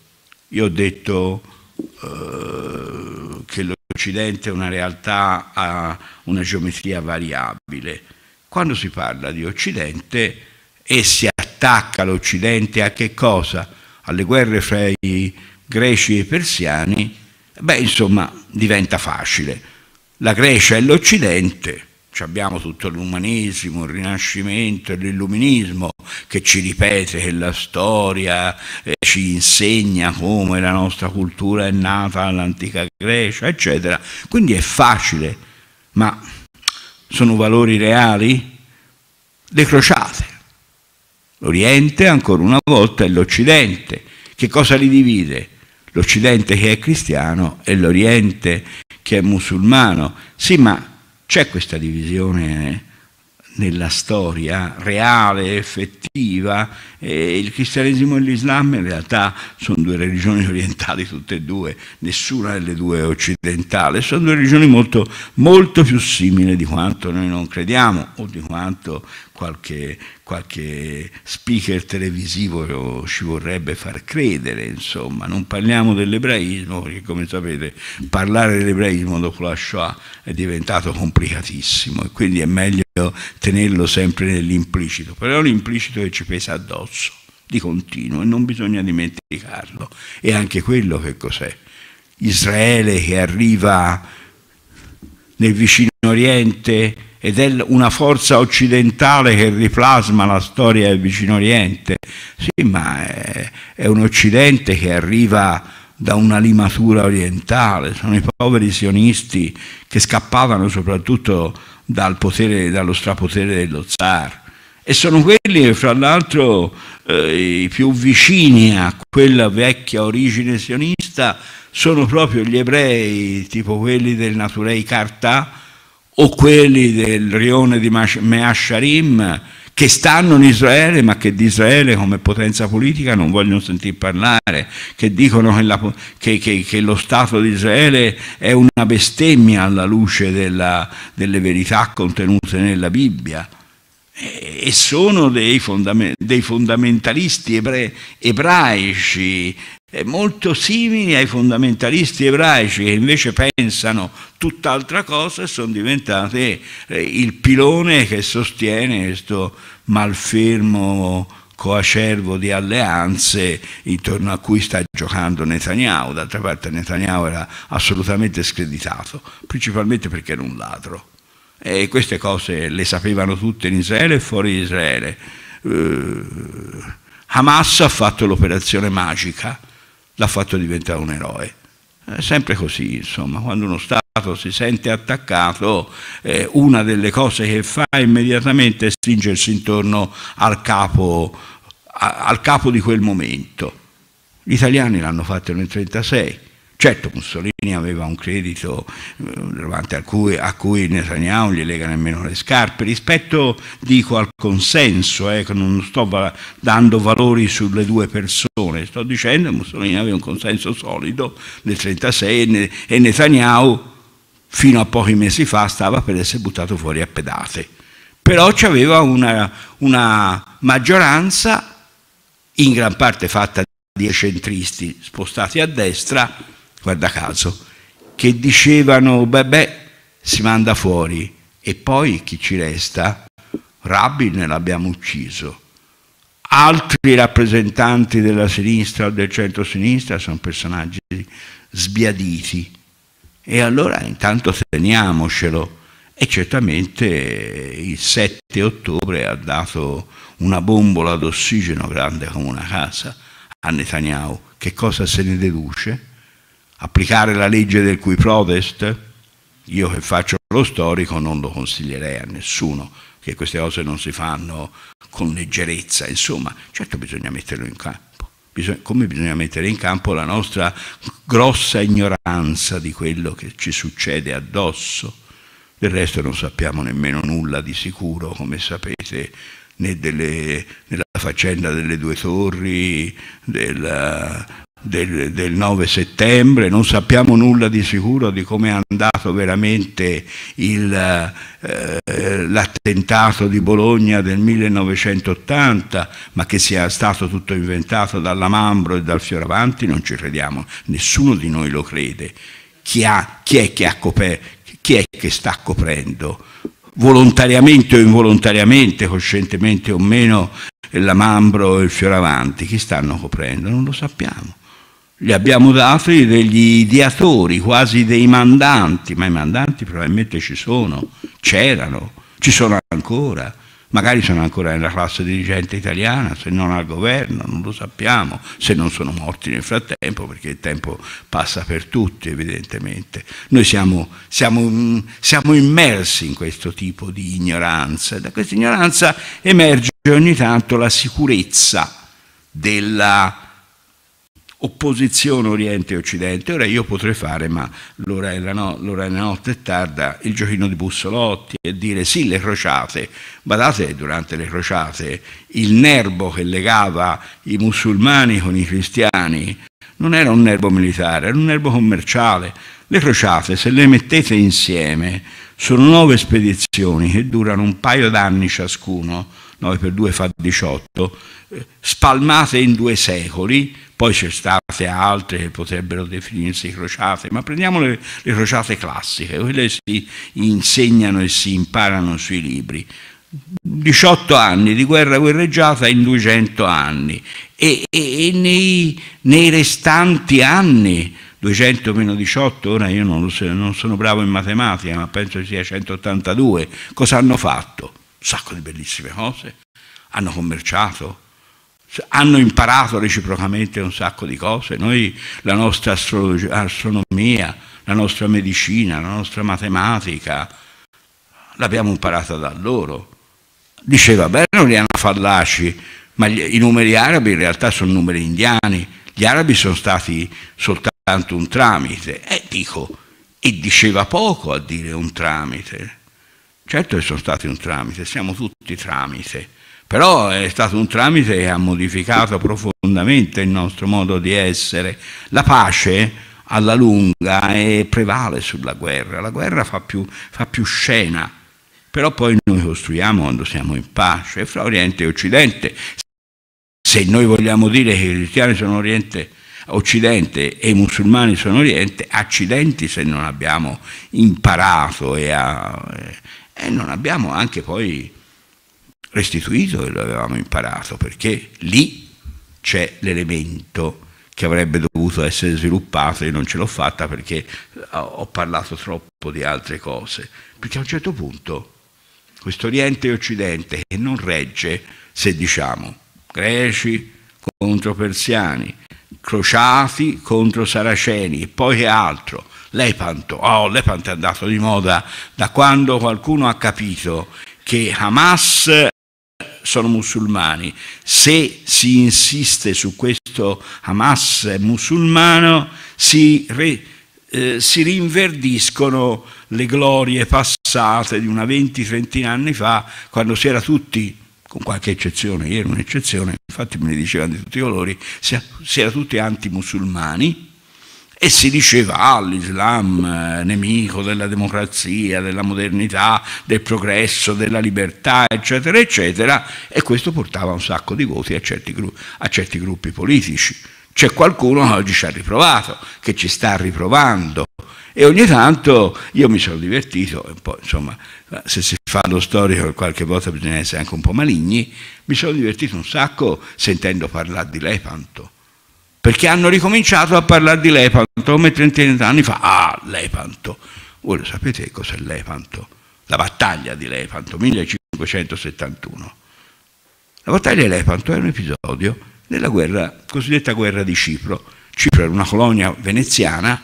Io ho detto eh, che l'Occidente è una realtà a una geometria variabile. Quando si parla di Occidente e si attacca l'Occidente a che cosa? Alle guerre fra i greci e i persiani, beh insomma diventa facile. La Grecia è l'Occidente, abbiamo tutto l'umanesimo, il rinascimento e l'illuminismo che ci ripete che la storia eh, ci insegna come la nostra cultura è nata all'antica Grecia, eccetera. Quindi è facile, ma sono valori reali? Le crociate. L'Oriente ancora una volta è l'Occidente. Che cosa li divide? L'Occidente che è cristiano e l'Oriente che è musulmano. Sì, ma c'è questa divisione nella storia reale, effettiva, e il cristianesimo e l'Islam in realtà sono due religioni orientali tutte e due, nessuna delle due è occidentale, sono due religioni molto, molto più simili di quanto noi non crediamo o di quanto qualche, qualche speaker televisivo ci vorrebbe far credere, insomma, non parliamo dell'ebraismo, perché come sapete parlare dell'ebraismo dopo la Shoah è diventato complicatissimo e quindi è meglio tenerlo sempre nell'implicito, però è un implicito che ci pesa addosso di continuo e non bisogna dimenticarlo. E anche quello che cos'è? Israele che arriva nel vicino Oriente ed è una forza occidentale che riplasma la storia del vicino Oriente. Sì, ma è, è un occidente che arriva da una limatura orientale, sono i poveri sionisti che scappavano soprattutto dal potere, dallo strapotere dello zar. E sono quelli, che, fra l'altro, eh, i più vicini a quella vecchia origine sionista sono proprio gli ebrei, tipo quelli del Naturei Carta, o quelli del rione di Measharim che stanno in Israele ma che di Israele come potenza politica non vogliono sentire parlare, che dicono che, la, che, che, che lo Stato di Israele è una bestemmia alla luce della, delle verità contenute nella Bibbia e sono dei, fondament dei fondamentalisti ebra ebraici molto simili ai fondamentalisti ebraici che invece pensano tutt'altra cosa e sono diventate eh, il pilone che sostiene questo malfermo coacervo di alleanze intorno a cui sta giocando Netanyahu. D'altra parte Netanyahu era assolutamente screditato, principalmente perché era un ladro. E queste cose le sapevano tutte in Israele e fuori di Israele. Uh, Hamas ha fatto l'operazione magica, l'ha fatto diventare un eroe. È sempre così, insomma, quando uno Stato si sente attaccato, eh, una delle cose che fa immediatamente è stringersi intorno al capo, a, al capo di quel momento. Gli italiani l'hanno fatto nel 1936 Certo Mussolini aveva un credito eh, davanti a cui, a cui Netanyahu gli lega nemmeno le scarpe, rispetto dico al consenso, eh, non sto dando valori sulle due persone, sto dicendo che Mussolini aveva un consenso solido nel 1936 e Netanyahu fino a pochi mesi fa stava per essere buttato fuori a pedate, però c'aveva una, una maggioranza in gran parte fatta di centristi spostati a destra guarda caso, che dicevano, beh, beh, si manda fuori e poi chi ci resta? Rabin l'abbiamo ucciso. Altri rappresentanti della sinistra o del centro-sinistra sono personaggi sbiaditi. E allora intanto teniamocelo. E certamente il 7 ottobre ha dato una bombola d'ossigeno grande come una casa a Netanyahu. Che cosa se ne deduce? applicare la legge del cui protest, io che faccio lo storico non lo consiglierei a nessuno, che queste cose non si fanno con leggerezza, insomma, certo bisogna metterlo in campo, bisogna, come bisogna mettere in campo la nostra grossa ignoranza di quello che ci succede addosso. Del resto non sappiamo nemmeno nulla di sicuro, come sapete, né delle, nella faccenda delle due torri, della, del, del 9 settembre, non sappiamo nulla di sicuro di come è andato veramente eh, l'attentato eh, di Bologna del 1980, ma che sia stato tutto inventato dall'Amambro e dal Fioravanti, non ci crediamo, nessuno di noi lo crede. Chi, ha, chi, è, che chi è che sta coprendo? volontariamente o involontariamente, coscientemente o meno, l'Amambro e il Fioravanti, chi stanno coprendo? Non lo sappiamo. Gli abbiamo dati degli ideatori, quasi dei mandanti, ma i mandanti probabilmente ci sono, c'erano, ci sono ancora, magari sono ancora nella classe dirigente italiana, se non al governo, non lo sappiamo, se non sono morti nel frattempo, perché il tempo passa per tutti evidentemente. Noi siamo, siamo, siamo immersi in questo tipo di ignoranza e da questa ignoranza emerge ogni tanto la sicurezza della opposizione Oriente e Occidente. Ora io potrei fare, ma l'ora della, no, notte è tarda, il giochino di Bussolotti e dire sì, le crociate. Guardate, durante le crociate il nervo che legava i musulmani con i cristiani non era un nervo militare, era un nervo commerciale. Le crociate, se le mettete insieme, sono nove spedizioni che durano un paio d'anni ciascuno, 9 per 2 fa 18, eh, spalmate in due secoli, poi c'è state altre che potrebbero definirsi crociate, ma prendiamo le, le crociate classiche, quelle si insegnano e si imparano sui libri. 18 anni di guerra guerreggiata in 200 anni e, e, e nei, nei, restanti anni 200 meno 18 ora io non, so, non sono bravo in matematica ma penso sia 182 cosa hanno fatto? sacco di bellissime cose, hanno commerciato, hanno imparato reciprocamente un sacco di cose. Noi, la nostra astronomia, la nostra medicina, la nostra matematica, l'abbiamo imparata da loro. Diceva, beh, non li hanno fallaci, ma gli, i numeri arabi in realtà sono numeri indiani, gli arabi sono stati soltanto un tramite. E eh, dico, e diceva poco a dire un tramite Certo che sono stati un tramite, siamo tutti tramite, però è stato un tramite che ha modificato profondamente il nostro modo di essere. La pace alla lunga e prevale sulla guerra, la guerra fa più, fa più scena, però poi noi costruiamo quando siamo in pace, fra Oriente e Occidente. Se noi vogliamo dire che i cristiani sono Oriente, Occidente e i musulmani sono Oriente, accidenti se non abbiamo imparato e a, e non abbiamo anche poi restituito e lo avevamo imparato, perché lì c'è l'elemento che avrebbe dovuto essere sviluppato e non ce l'ho fatta perché eh, ho parlato troppo di altre cose. Perché a un certo punto questo Oriente e Occidente che non regge se diciamo greci contro persiani, crociati contro saraceni e poi che altro, Lepanto. Oh, Lepanto è andato di moda da quando qualcuno ha capito che Hamas sono musulmani. Se si insiste su questo Hamas musulmano, si, re, eh, si rinverdiscono le glorie passate di una 20-30 anni fa, quando si era tutti con qualche eccezione, io ieri un'eccezione, infatti me ne dicevano di tutti i colori, si, si era tutti anti-musulmani, e si diceva ah, l'Islam eh, nemico della democrazia, della modernità, del progresso, della libertà, eccetera, eccetera, e questo portava un sacco di voti a certi, gru a certi gruppi politici. C'è qualcuno che oggi ci ha riprovato, che ci sta riprovando. E ogni tanto io mi sono divertito, e poi, insomma, se si fa lo storico qualche volta bisogna essere anche un po' maligni, mi sono divertito un sacco sentendo parlare di Lepanto perché hanno ricominciato a parlare di Lepanto come 30 anni fa. Ah, Lepanto! Voi lo sapete cos'è Lepanto? La battaglia di Lepanto, 1571. La battaglia di Lepanto è un episodio della guerra, cosiddetta guerra di Cipro. Cipro era una colonia veneziana,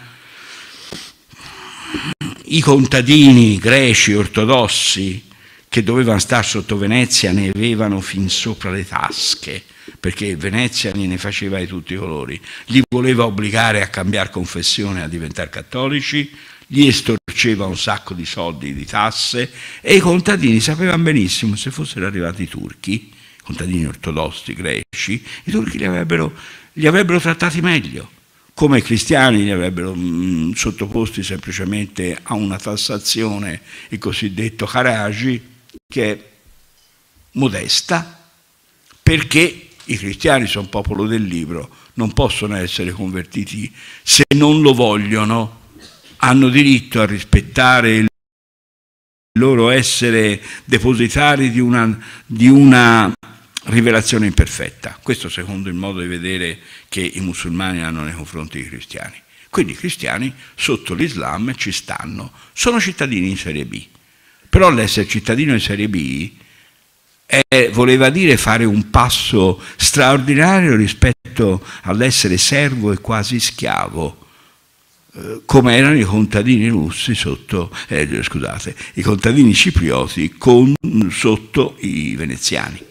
i contadini greci ortodossi che dovevano stare sotto Venezia ne avevano fin sopra le tasche, perché Venezia ne faceva di tutti i colori, li voleva obbligare a cambiare confessione, a diventare cattolici, gli estorceva un sacco di soldi di tasse e i contadini sapevano benissimo se fossero arrivati i turchi, i contadini ortodossi greci, i turchi li avrebbero, li avrebbero trattati meglio come i cristiani li avrebbero mh, mm, sottoposti semplicemente a una tassazione, il cosiddetto Karagi, che è modesta, perché i cristiani sono popolo del libro, non possono essere convertiti se non lo vogliono, hanno diritto a rispettare il loro essere depositari di una, di una rivelazione imperfetta. Questo secondo il modo di vedere che i musulmani hanno nei confronti dei cristiani. Quindi i cristiani sotto l'Islam ci stanno, sono cittadini in serie B, però l'essere cittadino in serie B eh, voleva dire fare un passo straordinario rispetto all'essere servo e quasi schiavo eh, come erano i contadini russi sotto, eh, scusate, i contadini ciprioti con, sotto i veneziani.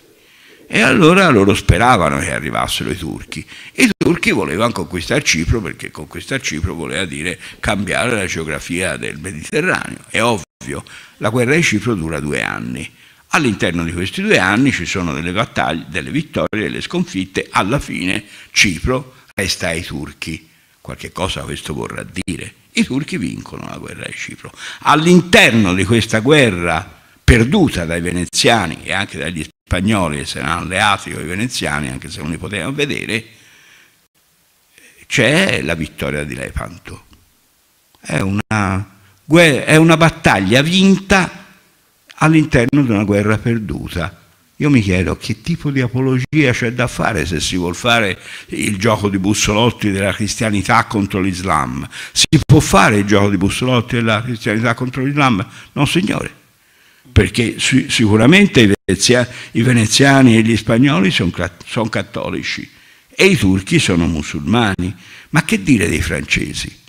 E allora loro speravano che arrivassero i turchi. I turchi volevano conquistare Cipro perché conquistare Cipro voleva dire cambiare la geografia del Mediterraneo. È ovvio, la guerra di Cipro dura due anni. All'interno di questi due anni ci sono delle battaglie, delle vittorie, delle sconfitte, alla fine Cipro resta ai turchi. Qualche cosa questo vorrà dire. I turchi vincono la guerra di Cipro. All'interno di questa guerra perduta dai veneziani e anche dagli spagnoli che si erano alleati con i veneziani, anche se non li potevano vedere, c'è la vittoria di Lepanto. È una, è una battaglia vinta all'interno di una guerra perduta. Io mi chiedo che tipo di apologia c'è da fare se si vuole fare il gioco di bussolotti della cristianità contro l'Islam. Si può fare il gioco di bussolotti della cristianità contro l'Islam? No, signore, perché sicuramente i, veneziani e gli spagnoli sono cattolici e i turchi sono musulmani. Ma che dire dei francesi?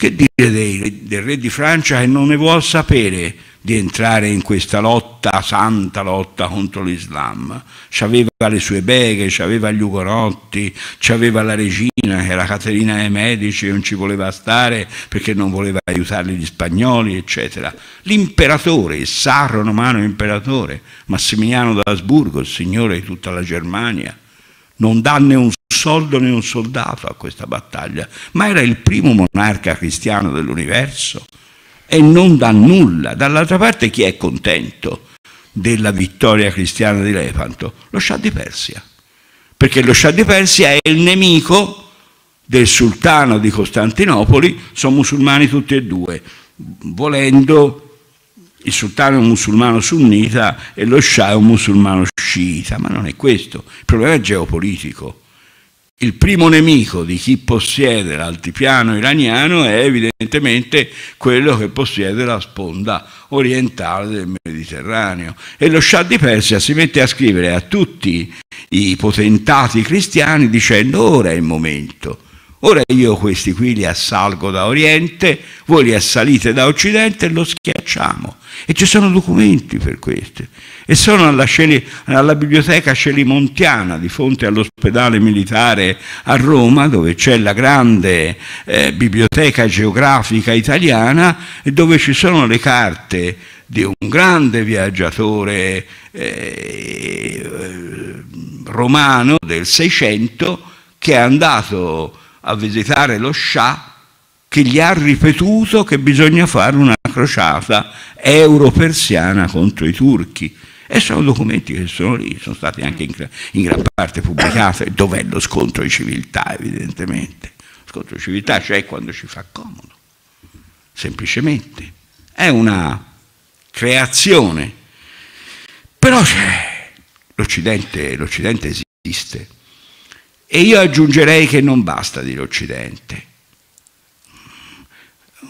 Che dire dei, del re di Francia che non ne vuol sapere di entrare in questa lotta, santa lotta contro l'Islam? C'aveva le sue beghe, c'aveva gli Ugorotti, c'aveva la regina che era Caterina dei Medici non ci voleva stare perché non voleva aiutare gli spagnoli, eccetera. L'imperatore, il sarro romano imperatore, Massimiliano d'Asburgo, il signore di tutta la Germania, non danne un soldo né un soldato a questa battaglia, ma era il primo monarca cristiano dell'universo e non dà nulla. Dall'altra parte chi è contento della vittoria cristiana di Lepanto? Lo Shah di Persia, perché lo Shah di Persia è il nemico del sultano di Costantinopoli, sono musulmani tutti e due, volendo il sultano è un musulmano sunnita e lo scià è un musulmano sciita, ma non è questo, il problema è geopolitico. Il primo nemico di chi possiede l'altipiano iraniano è evidentemente quello che possiede la sponda orientale del Mediterraneo e lo Shah di Persia si mette a scrivere a tutti i potentati cristiani dicendo ora è il momento, ora io questi qui li assalgo da oriente, voi li assalite da occidente e lo schiacciamo. E ci sono documenti per questo. E sono alla, Sceli, alla biblioteca Celimontiana, di fronte all'ospedale militare a Roma, dove c'è la grande eh, biblioteca geografica italiana e dove ci sono le carte di un grande viaggiatore eh, eh romano del Seicento che è andato a visitare lo Scià che gli ha ripetuto che bisogna fare una crociata euro-persiana contro i turchi. E sono documenti che sono lì, sono stati anche in, in gran parte pubblicati, dov'è lo scontro di civiltà evidentemente. Lo scontro di civiltà c'è cioè quando ci fa comodo, semplicemente. È una creazione. Però c'è, l'Occidente, esiste. E io aggiungerei che non basta dire Occidente,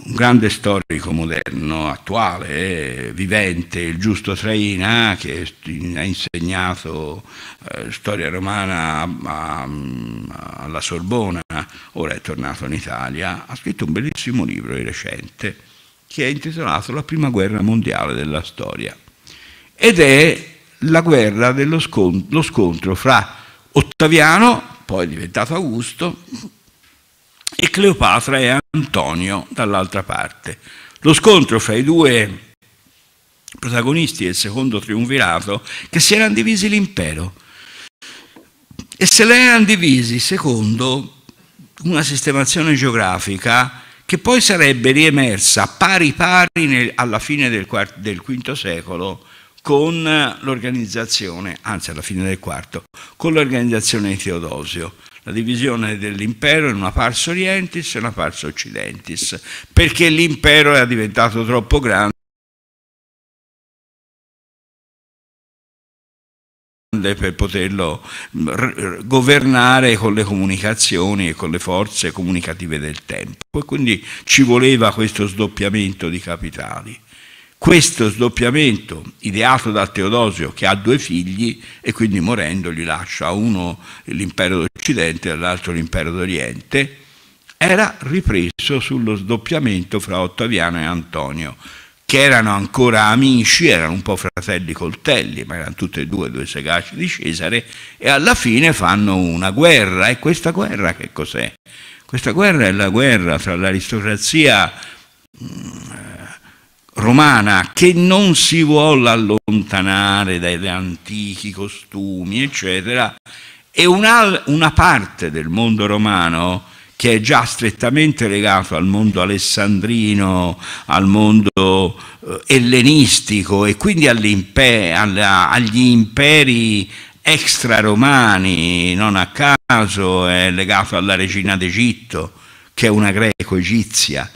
un grande storico moderno, attuale, vivente, il Giusto Traina, che ha insegnato eh, storia romana a, a, alla Sorbona, ora è tornato in Italia, ha scritto un bellissimo libro di recente che è intitolato La prima guerra mondiale della storia ed è la guerra dello scont lo scontro fra Ottaviano, poi diventato Augusto, e Cleopatra e Antonio dall'altra parte. Lo scontro fra i due protagonisti del secondo triunvirato che si erano divisi l'impero e se le erano divisi secondo una sistemazione geografica che poi sarebbe riemersa pari pari nel, alla fine del, del V secolo con l'organizzazione, anzi alla fine del quarto, con l'organizzazione di Teodosio, la divisione dell'impero in una pars orientis e una pars occidentis, perché l'impero era diventato troppo grande per poterlo mm, governare con le comunicazioni e con le forze comunicative del tempo. E quindi ci voleva questo sdoppiamento di capitali. Questo sdoppiamento, ideato da Teodosio, che ha due figli, e quindi morendo gli lascia uno l'impero d'Occidente e l'altro l'impero d'Oriente, era ripreso sullo sdoppiamento fra Ottaviano e Antonio, che erano ancora amici, erano un po' fratelli coltelli, ma erano tutti e due due segaci di Cesare, e alla fine fanno una guerra. E questa guerra che cos'è? Questa guerra è la guerra tra l'aristocrazia mm, romana che non si vuole allontanare dagli antichi costumi, eccetera, e una, una parte del mondo romano che è già strettamente legato al mondo alessandrino, al mondo eh, ellenistico e quindi alla, agli imperi extra-romani, non a caso è legato alla regina d'Egitto, che è una greco-egizia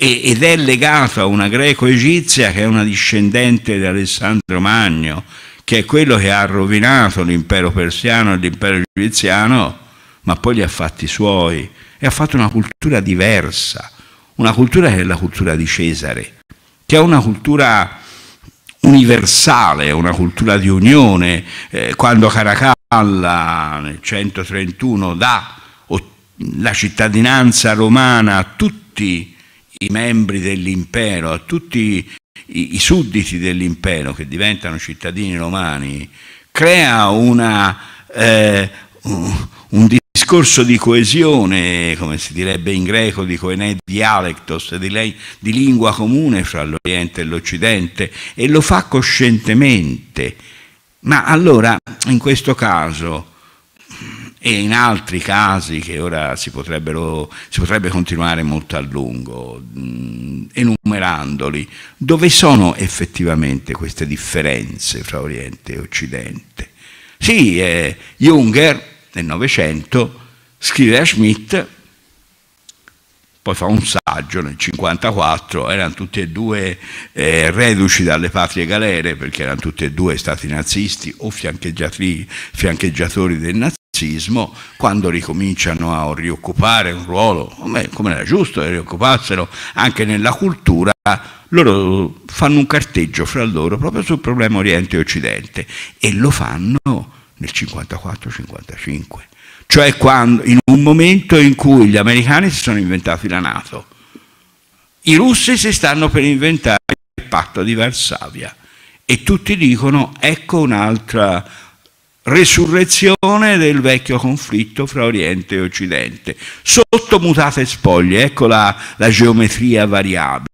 ed è legato a una greco-egizia che è una discendente di Alessandro Magno, che è quello che ha rovinato l'impero persiano e l'impero egiziano, ma poi li ha fatti suoi e ha fatto una cultura diversa, una cultura che è la cultura di Cesare, che è una cultura universale, una cultura di unione. Eh, quando Caracalla nel 131 dà la cittadinanza romana a tutti i membri dell'impero, a tutti i, i sudditi dell'impero che diventano cittadini romani, crea una, eh, un discorso di coesione, come si direbbe in greco, di coenè dialectos, di, lei, di lingua comune fra l'Oriente e l'Occidente, e lo fa coscientemente. Ma allora, in questo caso, e in altri casi che ora si, si potrebbe continuare molto a lungo, mh, enumerandoli, dove sono effettivamente queste differenze fra Oriente e Occidente? Sì, eh, Junger nel Novecento scrive a Schmidt, poi fa un saggio nel 1954, erano tutti e due eh, reduci dalle patrie galere perché erano tutti e due stati nazisti o fiancheggiatori del nazismo nazismo, quando ricominciano a rioccupare un ruolo, come era giusto che rioccupassero anche nella cultura, loro fanno un carteggio fra loro proprio sul problema Oriente e Occidente e lo fanno nel 54-55, cioè quando, in un momento in cui gli americani si sono inventati la Nato, i russi si stanno per inventare il patto di Varsavia e tutti dicono ecco un'altra resurrezione del vecchio conflitto fra Oriente e Occidente, sotto mutate spoglie, ecco la, la geometria variabile.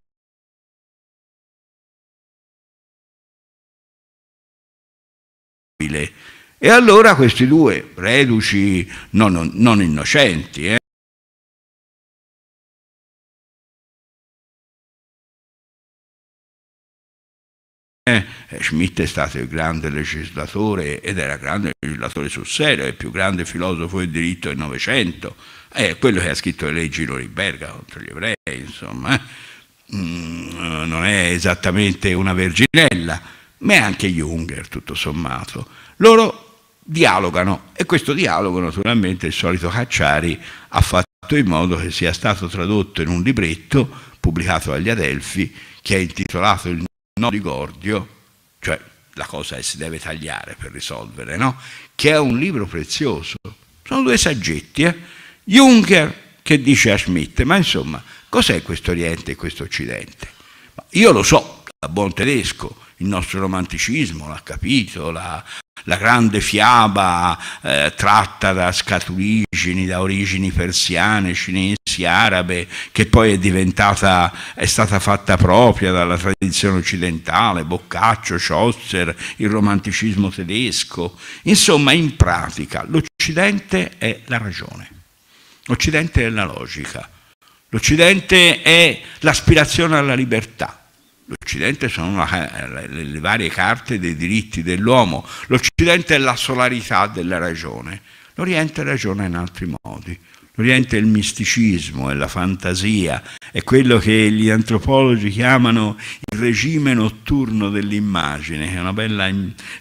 E allora questi due reduci non, non, non innocenti, eh, Schmitt è stato il grande legislatore ed era grande legislatore sul serio, è il più grande filosofo del diritto del Novecento, è eh, quello che ha scritto le leggi Norimberga contro gli ebrei, insomma, eh. mm, non è esattamente una verginella, ma è anche Junger tutto sommato. Loro dialogano e questo dialogo naturalmente il solito Cacciari ha fatto in modo che sia stato tradotto in un libretto pubblicato agli Adelphi che è intitolato Il No di Gordio cioè la cosa si deve tagliare per risolvere, no? che è un libro prezioso. Sono due saggetti, eh? Juncker che dice a Schmidt, ma insomma, cos'è questo Oriente e questo Occidente? Io lo so, da buon tedesco, il nostro romanticismo l'ha capito, l'ha la grande fiaba eh, tratta da scaturigini, da origini persiane, cinesi, arabe, che poi è diventata, è stata fatta propria dalla tradizione occidentale, Boccaccio, Chaucer, il romanticismo tedesco. Insomma, in pratica, l'Occidente è la ragione, l'Occidente è la logica, l'Occidente è l'aspirazione alla libertà, L'Occidente sono la, eh, le, le varie carte dei diritti dell'uomo, l'Occidente è la solarità della ragione, l'Oriente ragiona in altri modi. L'Oriente è il misticismo, è la fantasia, è quello che gli antropologi chiamano il regime notturno dell'immagine, che,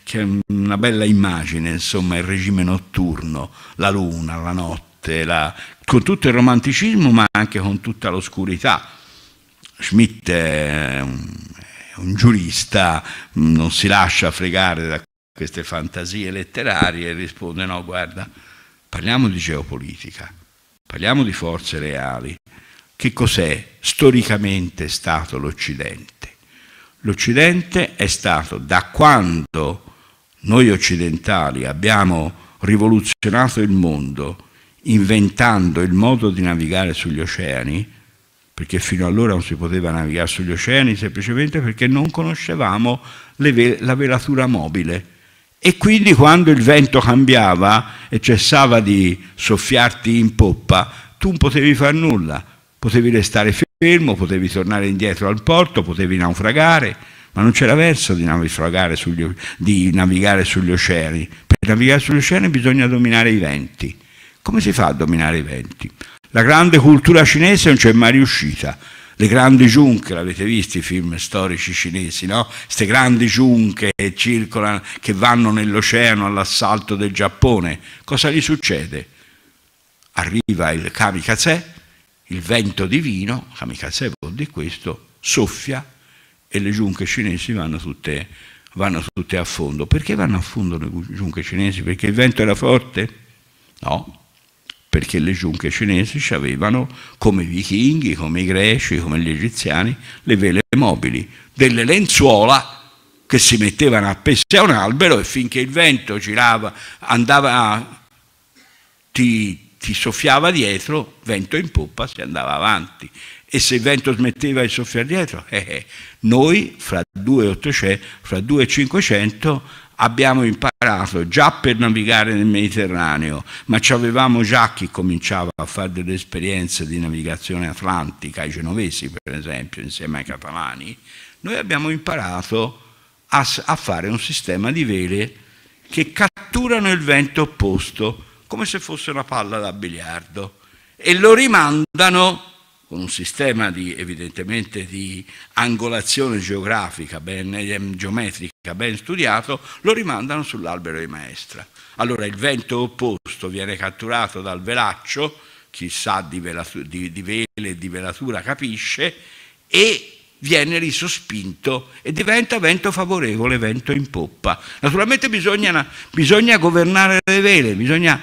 che è una bella, immagine, insomma, il regime notturno, la luna, la notte, la, con tutto il romanticismo ma anche con tutta l'oscurità Schmidt è un, è un giurista, mm, non si lascia fregare da queste fantasie letterarie e risponde no, guarda, parliamo di geopolitica, parliamo di forze reali. Che cos'è storicamente stato l'Occidente? L'Occidente è stato da quando noi occidentali abbiamo rivoluzionato il mondo inventando il modo di navigare sugli oceani, perché fino allora non si poteva navigare sugli oceani semplicemente perché non conoscevamo ve la velatura mobile. E quindi quando il vento cambiava e cessava di soffiarti in poppa, tu non potevi fare nulla, potevi restare fermo, potevi tornare indietro al porto, potevi naufragare, ma non c'era verso di sugli, di navigare sugli oceani. Per navigare sugli oceani bisogna dominare i venti. Come si fa a dominare i venti? La grande cultura cinese non c'è mai riuscita. Le grandi giunche, l'avete visto i film storici cinesi, no? Queste grandi giunche che circolano, che vanno nell'oceano all'assalto del Giappone. Cosa gli succede? Arriva il kamikaze, il vento divino, kamikaze vuol dire questo, soffia e le giunche cinesi vanno tutte, vanno tutte a fondo. Perché vanno a fondo le giunche cinesi? Perché il vento era forte? No, perché le giunche cinesi avevano, come i vichinghi, come i greci, come gli egiziani, le vele mobili, delle lenzuola che si mettevano appese a un albero e finché il vento girava, andava, ti, ti soffiava dietro, vento in poppa si andava avanti. E se il vento smetteva di soffiare dietro, eh, eh noi fra 2 e 800, fra 2 e 500 abbiamo imparato già per navigare nel Mediterraneo, ma ci avevamo già chi cominciava a fare delle esperienze di navigazione atlantica, i genovesi per esempio, insieme ai catalani, noi abbiamo imparato a, a fare un sistema di vele che catturano il vento opposto, come se fosse una palla da biliardo, e lo rimandano con un sistema di, evidentemente di angolazione geografica, ben, ehm, geometrica ben studiato, lo rimandano sull'albero di maestra. Allora il vento opposto viene catturato dal velaccio, chissà di, di, di vele e di velatura capisce, e viene risospinto e diventa vento favorevole, vento in poppa. Naturalmente bisogna, bisogna governare le vele, bisogna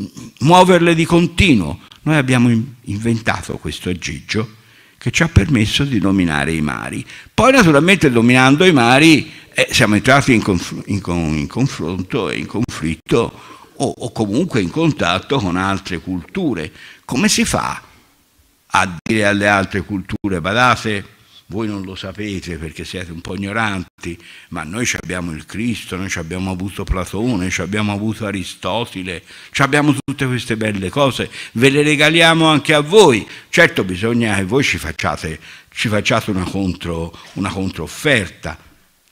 mm, muoverle di continuo, noi abbiamo inventato questo aggeggio che ci ha permesso di dominare i mari. Poi naturalmente dominando i mari eh, siamo entrati in, conf- in, con- in, confronto e in conflitto o-, o comunque in contatto con altre culture. Come si fa a dire alle altre culture, badate, voi non lo sapete perché siete un po' ignoranti, ma noi abbiamo il Cristo, noi abbiamo avuto Platone, abbiamo avuto Aristotele, abbiamo tutte queste belle cose, ve le regaliamo anche a voi. Certo bisogna che voi ci facciate, ci facciate una, contro, una controfferta,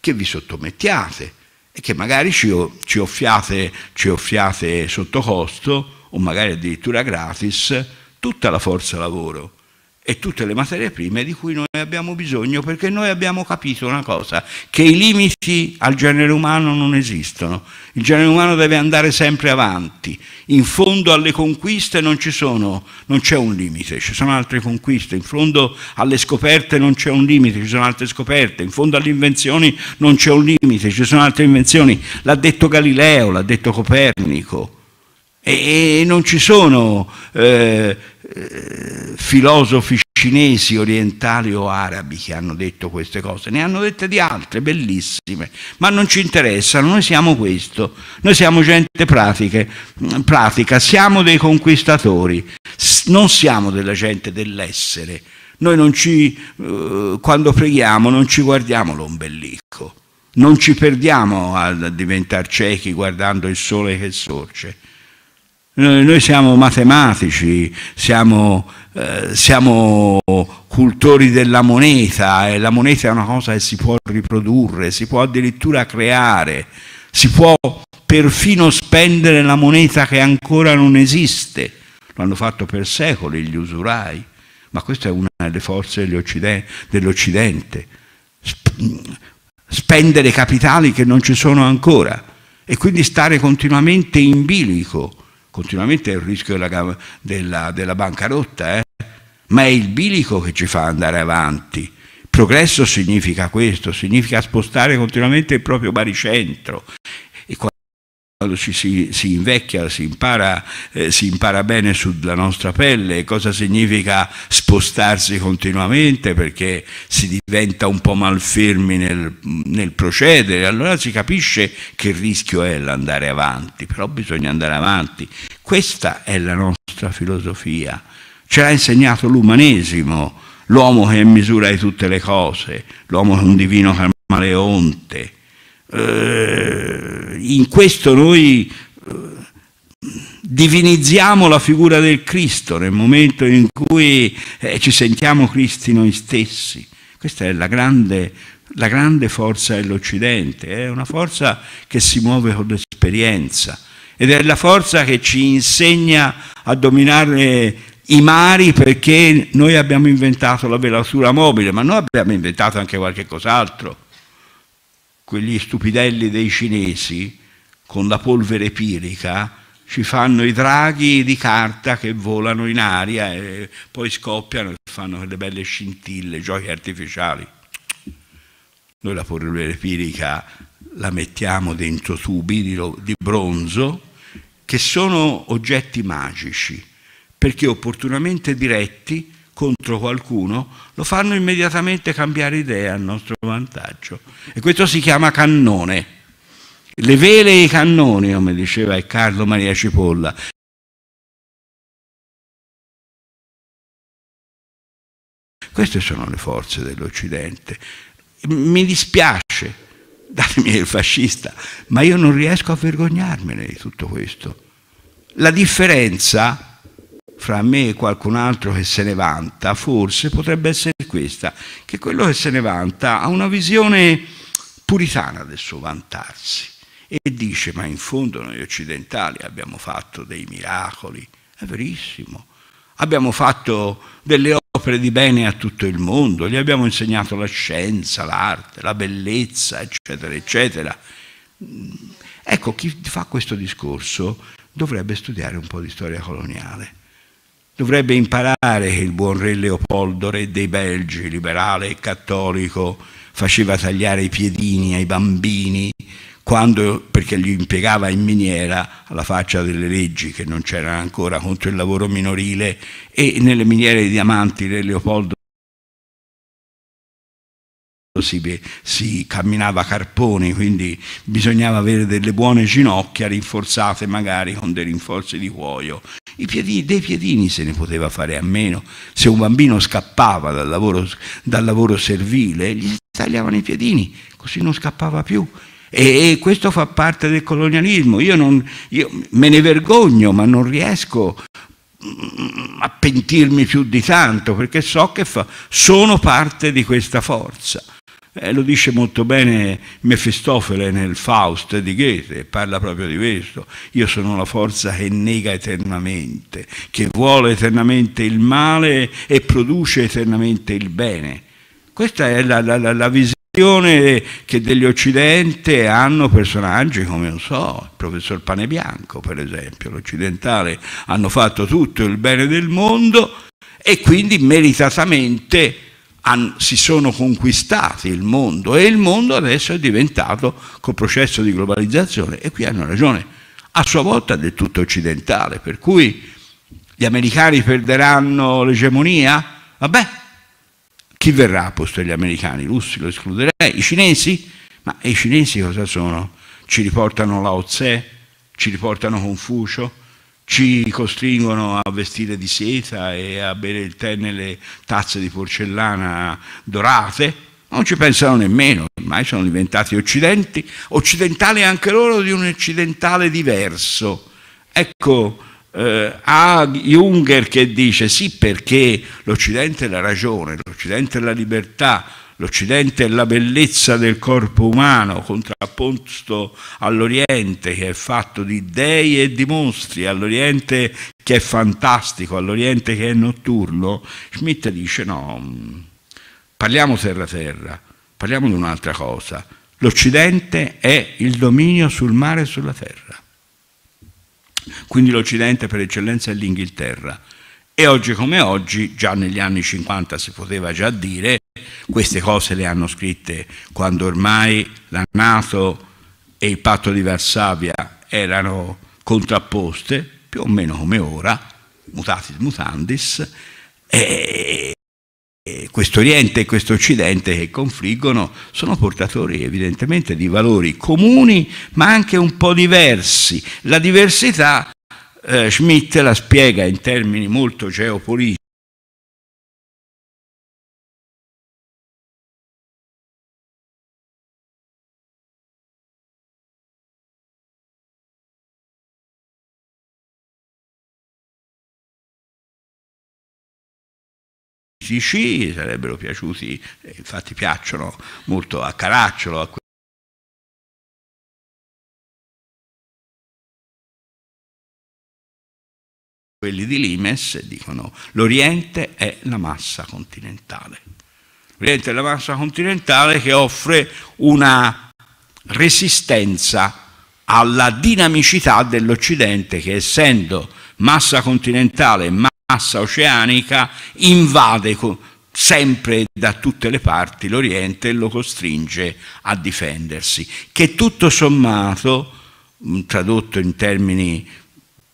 che vi sottomettiate e che magari ci, ci, offiate, ci offiate sotto costo o magari addirittura gratis tutta la forza lavoro e tutte le materie prime di cui noi abbiamo bisogno perché noi abbiamo capito una cosa, che i limiti al genere umano non esistono, il genere umano deve andare sempre avanti, in fondo alle conquiste non ci sono, non c'è un limite, ci sono altre conquiste, in fondo alle scoperte non c'è un limite, ci sono altre scoperte, in fondo alle invenzioni non c'è un limite, ci sono altre invenzioni, l'ha detto Galileo, l'ha detto Copernico e, non ci sono... Eh, filosofi cinesi, orientali o arabi che hanno detto queste cose, ne hanno dette di altre bellissime, ma non ci interessano, noi siamo questo, noi siamo gente pratiche, pratica, siamo dei conquistatori, non siamo della gente dell'essere, noi non ci, eh, quando preghiamo non ci guardiamo l'ombelico, non ci perdiamo a diventare ciechi guardando il sole che sorge noi siamo matematici, siamo, eh, siamo cultori della moneta e la moneta è una cosa che si può riprodurre, si può addirittura creare, si può perfino spendere la moneta che ancora non esiste. Lo hanno fatto per secoli gli usurai, ma questa è una delle forze dell'Occidente. Spendere capitali che non ci sono ancora e quindi stare continuamente in bilico continuamente è il rischio della, della, della bancarotta, eh? ma è il bilico che ci fa andare avanti. Progresso significa questo, significa spostare continuamente il proprio baricentro. E ci si, si, invecchia, si impara, eh, si impara bene sulla nostra pelle, cosa significa spostarsi continuamente perché si diventa un po' malfermi nel, nel procedere, allora si capisce che rischio è l'andare avanti, però bisogna andare avanti. Questa è la nostra filosofia, ce l'ha insegnato l'umanesimo, l'uomo che è in misura di tutte le cose, l'uomo che è un divino camaleonte eh, in questo noi eh, divinizziamo la figura del Cristo nel momento in cui eh, ci sentiamo Cristi noi stessi. Questa è la grande, la grande forza dell'Occidente, è una forza che si muove con l'esperienza ed è la forza che ci insegna a dominare i mari perché noi abbiamo inventato la velatura mobile, ma noi abbiamo inventato anche qualche cos'altro quegli stupidelli dei cinesi con la polvere pirica ci fanno i draghi di carta che volano in aria e poi scoppiano e fanno quelle belle scintille, giochi artificiali. Noi la polvere pirica la mettiamo dentro tubi di bronzo che sono oggetti magici perché opportunamente diretti contro qualcuno, lo fanno immediatamente cambiare idea al nostro vantaggio. E questo si chiama cannone. Le vele e i cannoni, come diceva Carlo Maria Cipolla, Queste sono le forze dell'Occidente. Mi dispiace, datemi il fascista, ma io non riesco a vergognarmene di tutto questo. La differenza fra me e qualcun altro che se ne vanta, forse potrebbe essere questa, che quello che se ne vanta ha una visione puritana del suo vantarsi e dice ma in fondo noi occidentali abbiamo fatto dei miracoli, è verissimo, abbiamo fatto delle opere di bene a tutto il mondo, gli abbiamo insegnato la scienza, l'arte, la bellezza, eccetera, eccetera. Ecco, chi fa questo discorso dovrebbe studiare un po' di storia coloniale dovrebbe imparare che il buon re Leopoldo, re dei Belgi, liberale e cattolico, faceva tagliare i piedini ai bambini quando, perché li impiegava in miniera alla faccia delle leggi che non c'erano ancora contro il lavoro minorile e nelle miniere di diamanti re Leopoldo si, si, camminava carponi, quindi bisognava avere delle buone ginocchia rinforzate magari con dei rinforzi di cuoio piedini, dei piedini se ne poteva fare a meno. Se un bambino scappava dal lavoro, dal lavoro servile, gli tagliavano i piedini, così non scappava più. E, e questo fa parte del colonialismo. Io, non, io me ne vergogno, ma non riesco mm, a pentirmi più di tanto, perché so che fa, sono parte di questa forza. Eh, lo dice molto bene Mefistofele nel Faust di Goethe, parla proprio di questo. Io sono la forza che nega eternamente, che vuole eternamente il male e produce eternamente il bene. Questa è la, la, la visione che degli Occidente hanno personaggi come, non so, il professor Panebianco, per esempio. L'occidentale hanno fatto tutto il bene del mondo e quindi meritatamente si sono conquistati il mondo e il mondo adesso è diventato, col processo di globalizzazione, e qui hanno ragione, a sua volta del tutto occidentale, per cui gli americani perderanno l'egemonia? Vabbè, chi verrà a posto degli americani? I russi lo escluderei, i cinesi? Ma i cinesi cosa sono? Ci riportano Lao Tse? Ci riportano Confucio? ci costringono a vestire di seta e a bere il tè nelle tazze di porcellana dorate, non ci pensano nemmeno, ormai sono diventati occidenti, occidentali anche loro di un occidentale diverso. Ecco, eh, a Junger che dice sì perché l'Occidente è la ragione, l'Occidente è la libertà, L'Occidente è la bellezza del corpo umano, contrapposto all'Oriente che è fatto di dei e di mostri, all'Oriente che è fantastico, all'Oriente che è notturno. Schmidt dice no, parliamo terra-terra, parliamo di un'altra cosa. L'Occidente è il dominio sul mare e sulla terra. Quindi l'Occidente per eccellenza è l'Inghilterra. E oggi come oggi, già negli anni 50 si poteva già dire, queste cose le hanno scritte quando ormai la Nato e il patto di Varsavia erano contrapposte, più o meno come ora, mutatis mutandis, e questo Oriente e questo Occidente che confliggono sono portatori evidentemente di valori comuni ma anche un po' diversi. La diversità eh, Schmitt la spiega in termini molto geopolitici critici, sarebbero piaciuti, eh, infatti piacciono molto a Caracciolo, a quelli di Limes dicono l'Oriente è la massa continentale. L'Oriente è la massa continentale che offre una resistenza alla dinamicità dell'Occidente che essendo massa continentale e massa oceanica invade sempre da tutte le parti l'Oriente e lo costringe a difendersi, che tutto sommato, tradotto in termini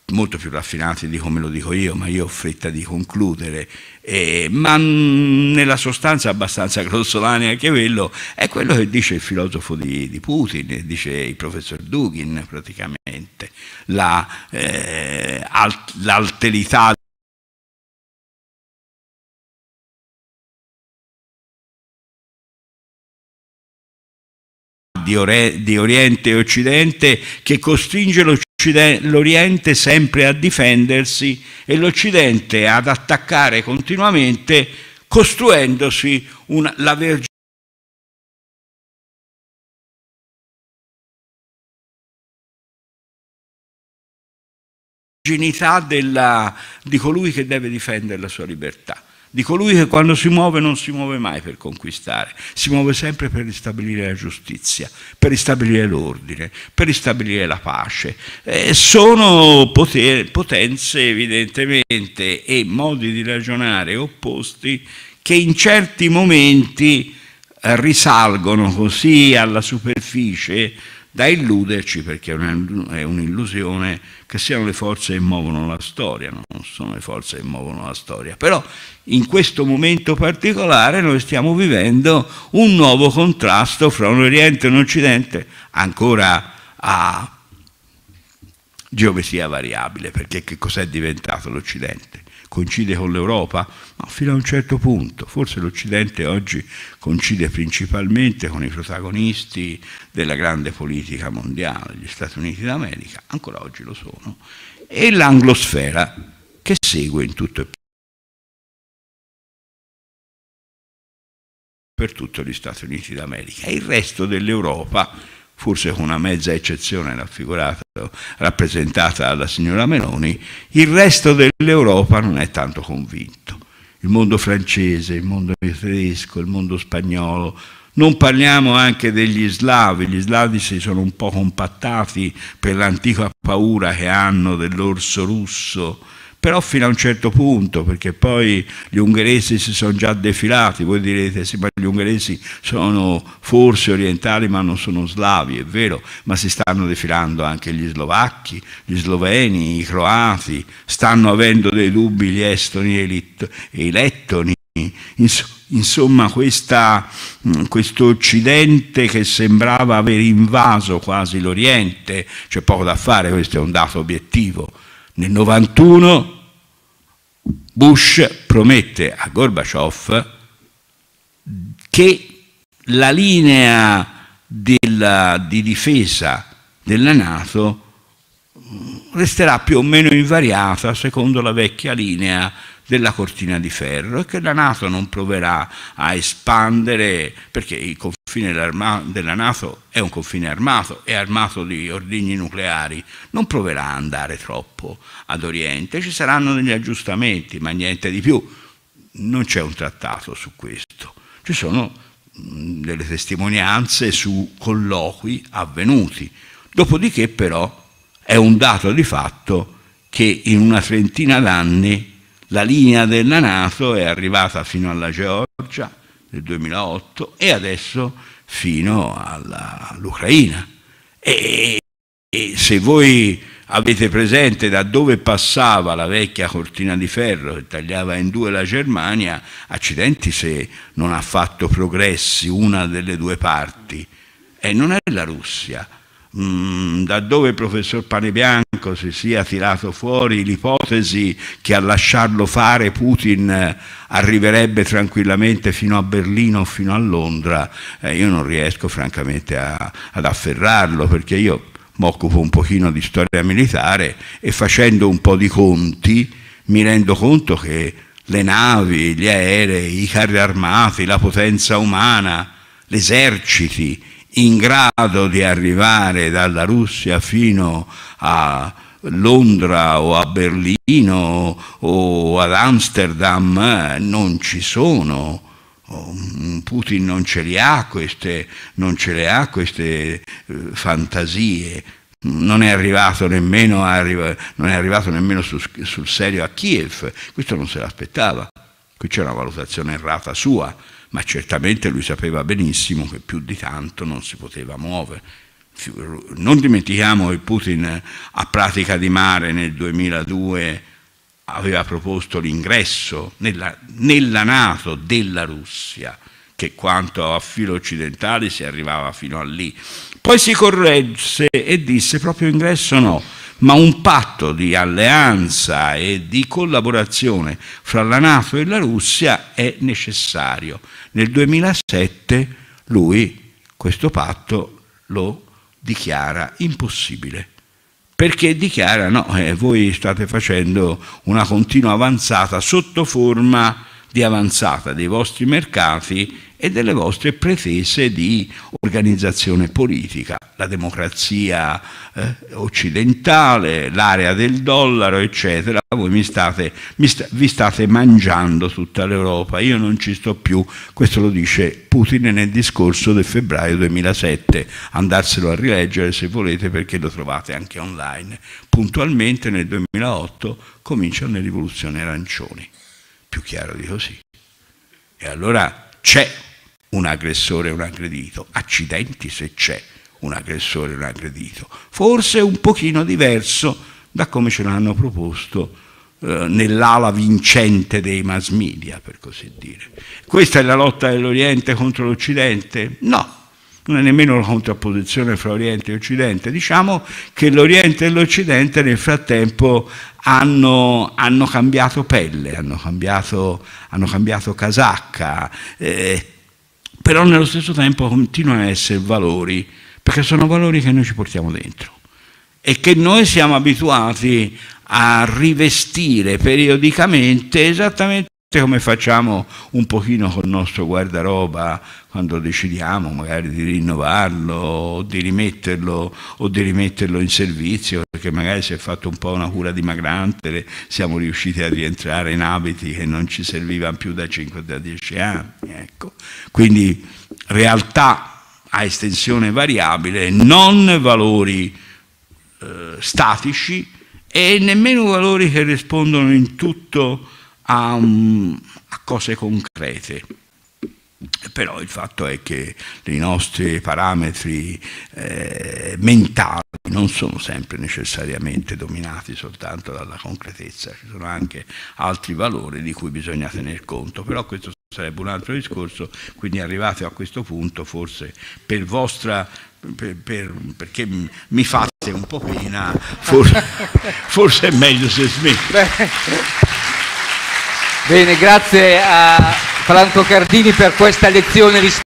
molto più raffinati di come lo dico io, ma io ho fretta di concludere, eh, ma nella sostanza abbastanza grossolana anche quello, è quello che dice il filosofo di, di Putin, dice il professor Dugin praticamente, l'alterità la, eh, di, ore, di Oriente e Occidente che costringe l'Oriente sempre a difendersi e l'Occidente ad attaccare continuamente costruendosi una, la vergine della, di colui che deve difendere la sua libertà di colui che quando si muove non si muove mai per conquistare, si muove sempre per ristabilire la giustizia, per ristabilire l'ordine, per ristabilire la pace. Eh, sono poter, potenze evidentemente e modi di ragionare opposti che in certi momenti eh, risalgono così alla superficie da illuderci perché è un'illusione che siano le forze che muovono la storia, non sono le forze che muovono la storia. Però in questo momento particolare noi stiamo vivendo un nuovo contrasto fra un Oriente e un Occidente, ancora a geometria variabile, perché che cos'è diventato l'Occidente? coincide con l'Europa, ma fino a un certo punto. Forse l'Occidente oggi coincide principalmente con i protagonisti della grande politica mondiale, gli Stati Uniti d'America, ancora oggi lo sono, e l'anglosfera che segue in tutto e per tutto gli Stati Uniti d'America. E il resto dell'Europa forse con una mezza eccezione raffigurata, rappresentata dalla signora Meloni, il resto dell'Europa non è tanto convinto. Il mondo francese, il mondo tedesco, il mondo spagnolo, non parliamo anche degli slavi, gli slavi si sono un po' compattati per l'antica paura che hanno dell'orso russo, però fino a un certo punto, perché poi gli ungheresi si sono già defilati, voi direte sì, ma gli ungheresi sono forse orientali ma non sono slavi, è vero, ma si stanno defilando anche gli slovacchi, gli sloveni, i croati, stanno avendo dei dubbi gli estoni e i lettoni. Insomma, questa, mm, questo Occidente che sembrava aver invaso quasi l'Oriente, c'è poco da fare, questo è un dato obiettivo, nel 91 Bush promette a Gorbaciov che la linea della, di difesa della Nato mm, resterà più o meno invariata secondo la vecchia linea della cortina di ferro e che la Nato non proverà a espandere, perché il confine della Nato è un confine armato, è armato di ordigni nucleari, non proverà a andare troppo ad Oriente, ci saranno degli aggiustamenti, ma niente di più. Non c'è un trattato su questo, ci sono delle testimonianze su colloqui avvenuti. Dopodiché però è un dato di fatto che in una trentina d'anni la linea della Nato è arrivata fino alla Georgia nel 2008 e adesso fino all'Ucraina. E, e se voi avete presente da dove passava la vecchia cortina di ferro che tagliava in due la Germania, accidenti se non ha fatto progressi una delle due parti. E non è la Russia, Mm, da dove il professor Panebianco si sia tirato fuori l'ipotesi che a lasciarlo fare Putin eh, arriverebbe tranquillamente fino a Berlino o fino a Londra, eh, io non riesco francamente a, ad afferrarlo perché io mi occupo un pochino di storia militare e facendo un po' di conti mi rendo conto che le navi, gli aerei, i carri armati, la potenza umana, l'eserciti, in grado di arrivare dalla Russia fino a Londra o a Berlino o ad Amsterdam non ci sono. Mm, Putin non ce le ha queste, le eh, ha queste fantasie. Non è arrivato nemmeno, arriva, è arrivato nemmeno sul, sul serio a Kiev. Questo non se l'aspettava. Qui c'è una valutazione errata sua ma certamente lui sapeva benissimo che più di tanto non si poteva muovere. Non dimentichiamo che Putin eh, a pratica di mare nel 2002 aveva proposto l'ingresso nella, nella Nato della Russia, che quanto a filo occidentale si arrivava fino a lì. Poi si corregse e disse proprio ingresso no, ma un patto di alleanza e di collaborazione fra la Nato e la Russia è necessario. Nel 2007 lui questo patto lo dichiara impossibile perché dichiara no, eh, voi state facendo una continua avanzata sotto forma di avanzata dei vostri mercati e delle vostre pretese di organizzazione politica, la democrazia eh, occidentale, l'area del dollaro, eccetera. Voi mi state, mi sta, vi state mangiando tutta l'Europa, io non ci sto più, questo lo dice Putin nel discorso del febbraio 2007, andarselo a rileggere se volete perché lo trovate anche online. Puntualmente nel 2008 cominciano le rivoluzioni arancioni, più chiaro di così. E allora c'è un aggressore e un aggredito. Accidenti se c'è un aggressore e un aggredito. Forse un pochino diverso da come ce l'hanno proposto eh, nell'ala vincente dei mass media, per così dire. Questa è la lotta dell'Oriente contro l'Occidente? No, non è nemmeno la contrapposizione fra Oriente e Occidente, diciamo che l'Oriente e l'Occidente nel frattempo hanno, hanno cambiato pelle, hanno cambiato, hanno cambiato casacca, eh, però nello stesso tempo continuano a essere valori, perché sono valori che noi ci portiamo dentro e che noi siamo abituati a rivestire periodicamente esattamente Te come facciamo un pochino con il nostro guardaroba quando decidiamo magari di rinnovarlo o di rimetterlo, o di rimetterlo in servizio, perché magari si è fatto un po' una cura dimagrante, e siamo riusciti a rientrare in abiti che non ci servivano più da 5 o da 10 anni. Ecco. Quindi realtà a estensione variabile, non valori eh, statici e nemmeno valori che rispondono in tutto a, mm, a cose concrete. Però il fatto è che i nostri parametri eh, mentali non sono sempre necessariamente dominati soltanto dalla concretezza, ci sono anche altri valori di cui bisogna tener conto, però questo sarebbe un altro discorso, quindi arrivate a questo punto forse per vostra, per, per, perché mi fate un po' pena, forse, forse è meglio se smetto. Bene, grazie a Franco Cardini per questa lezione.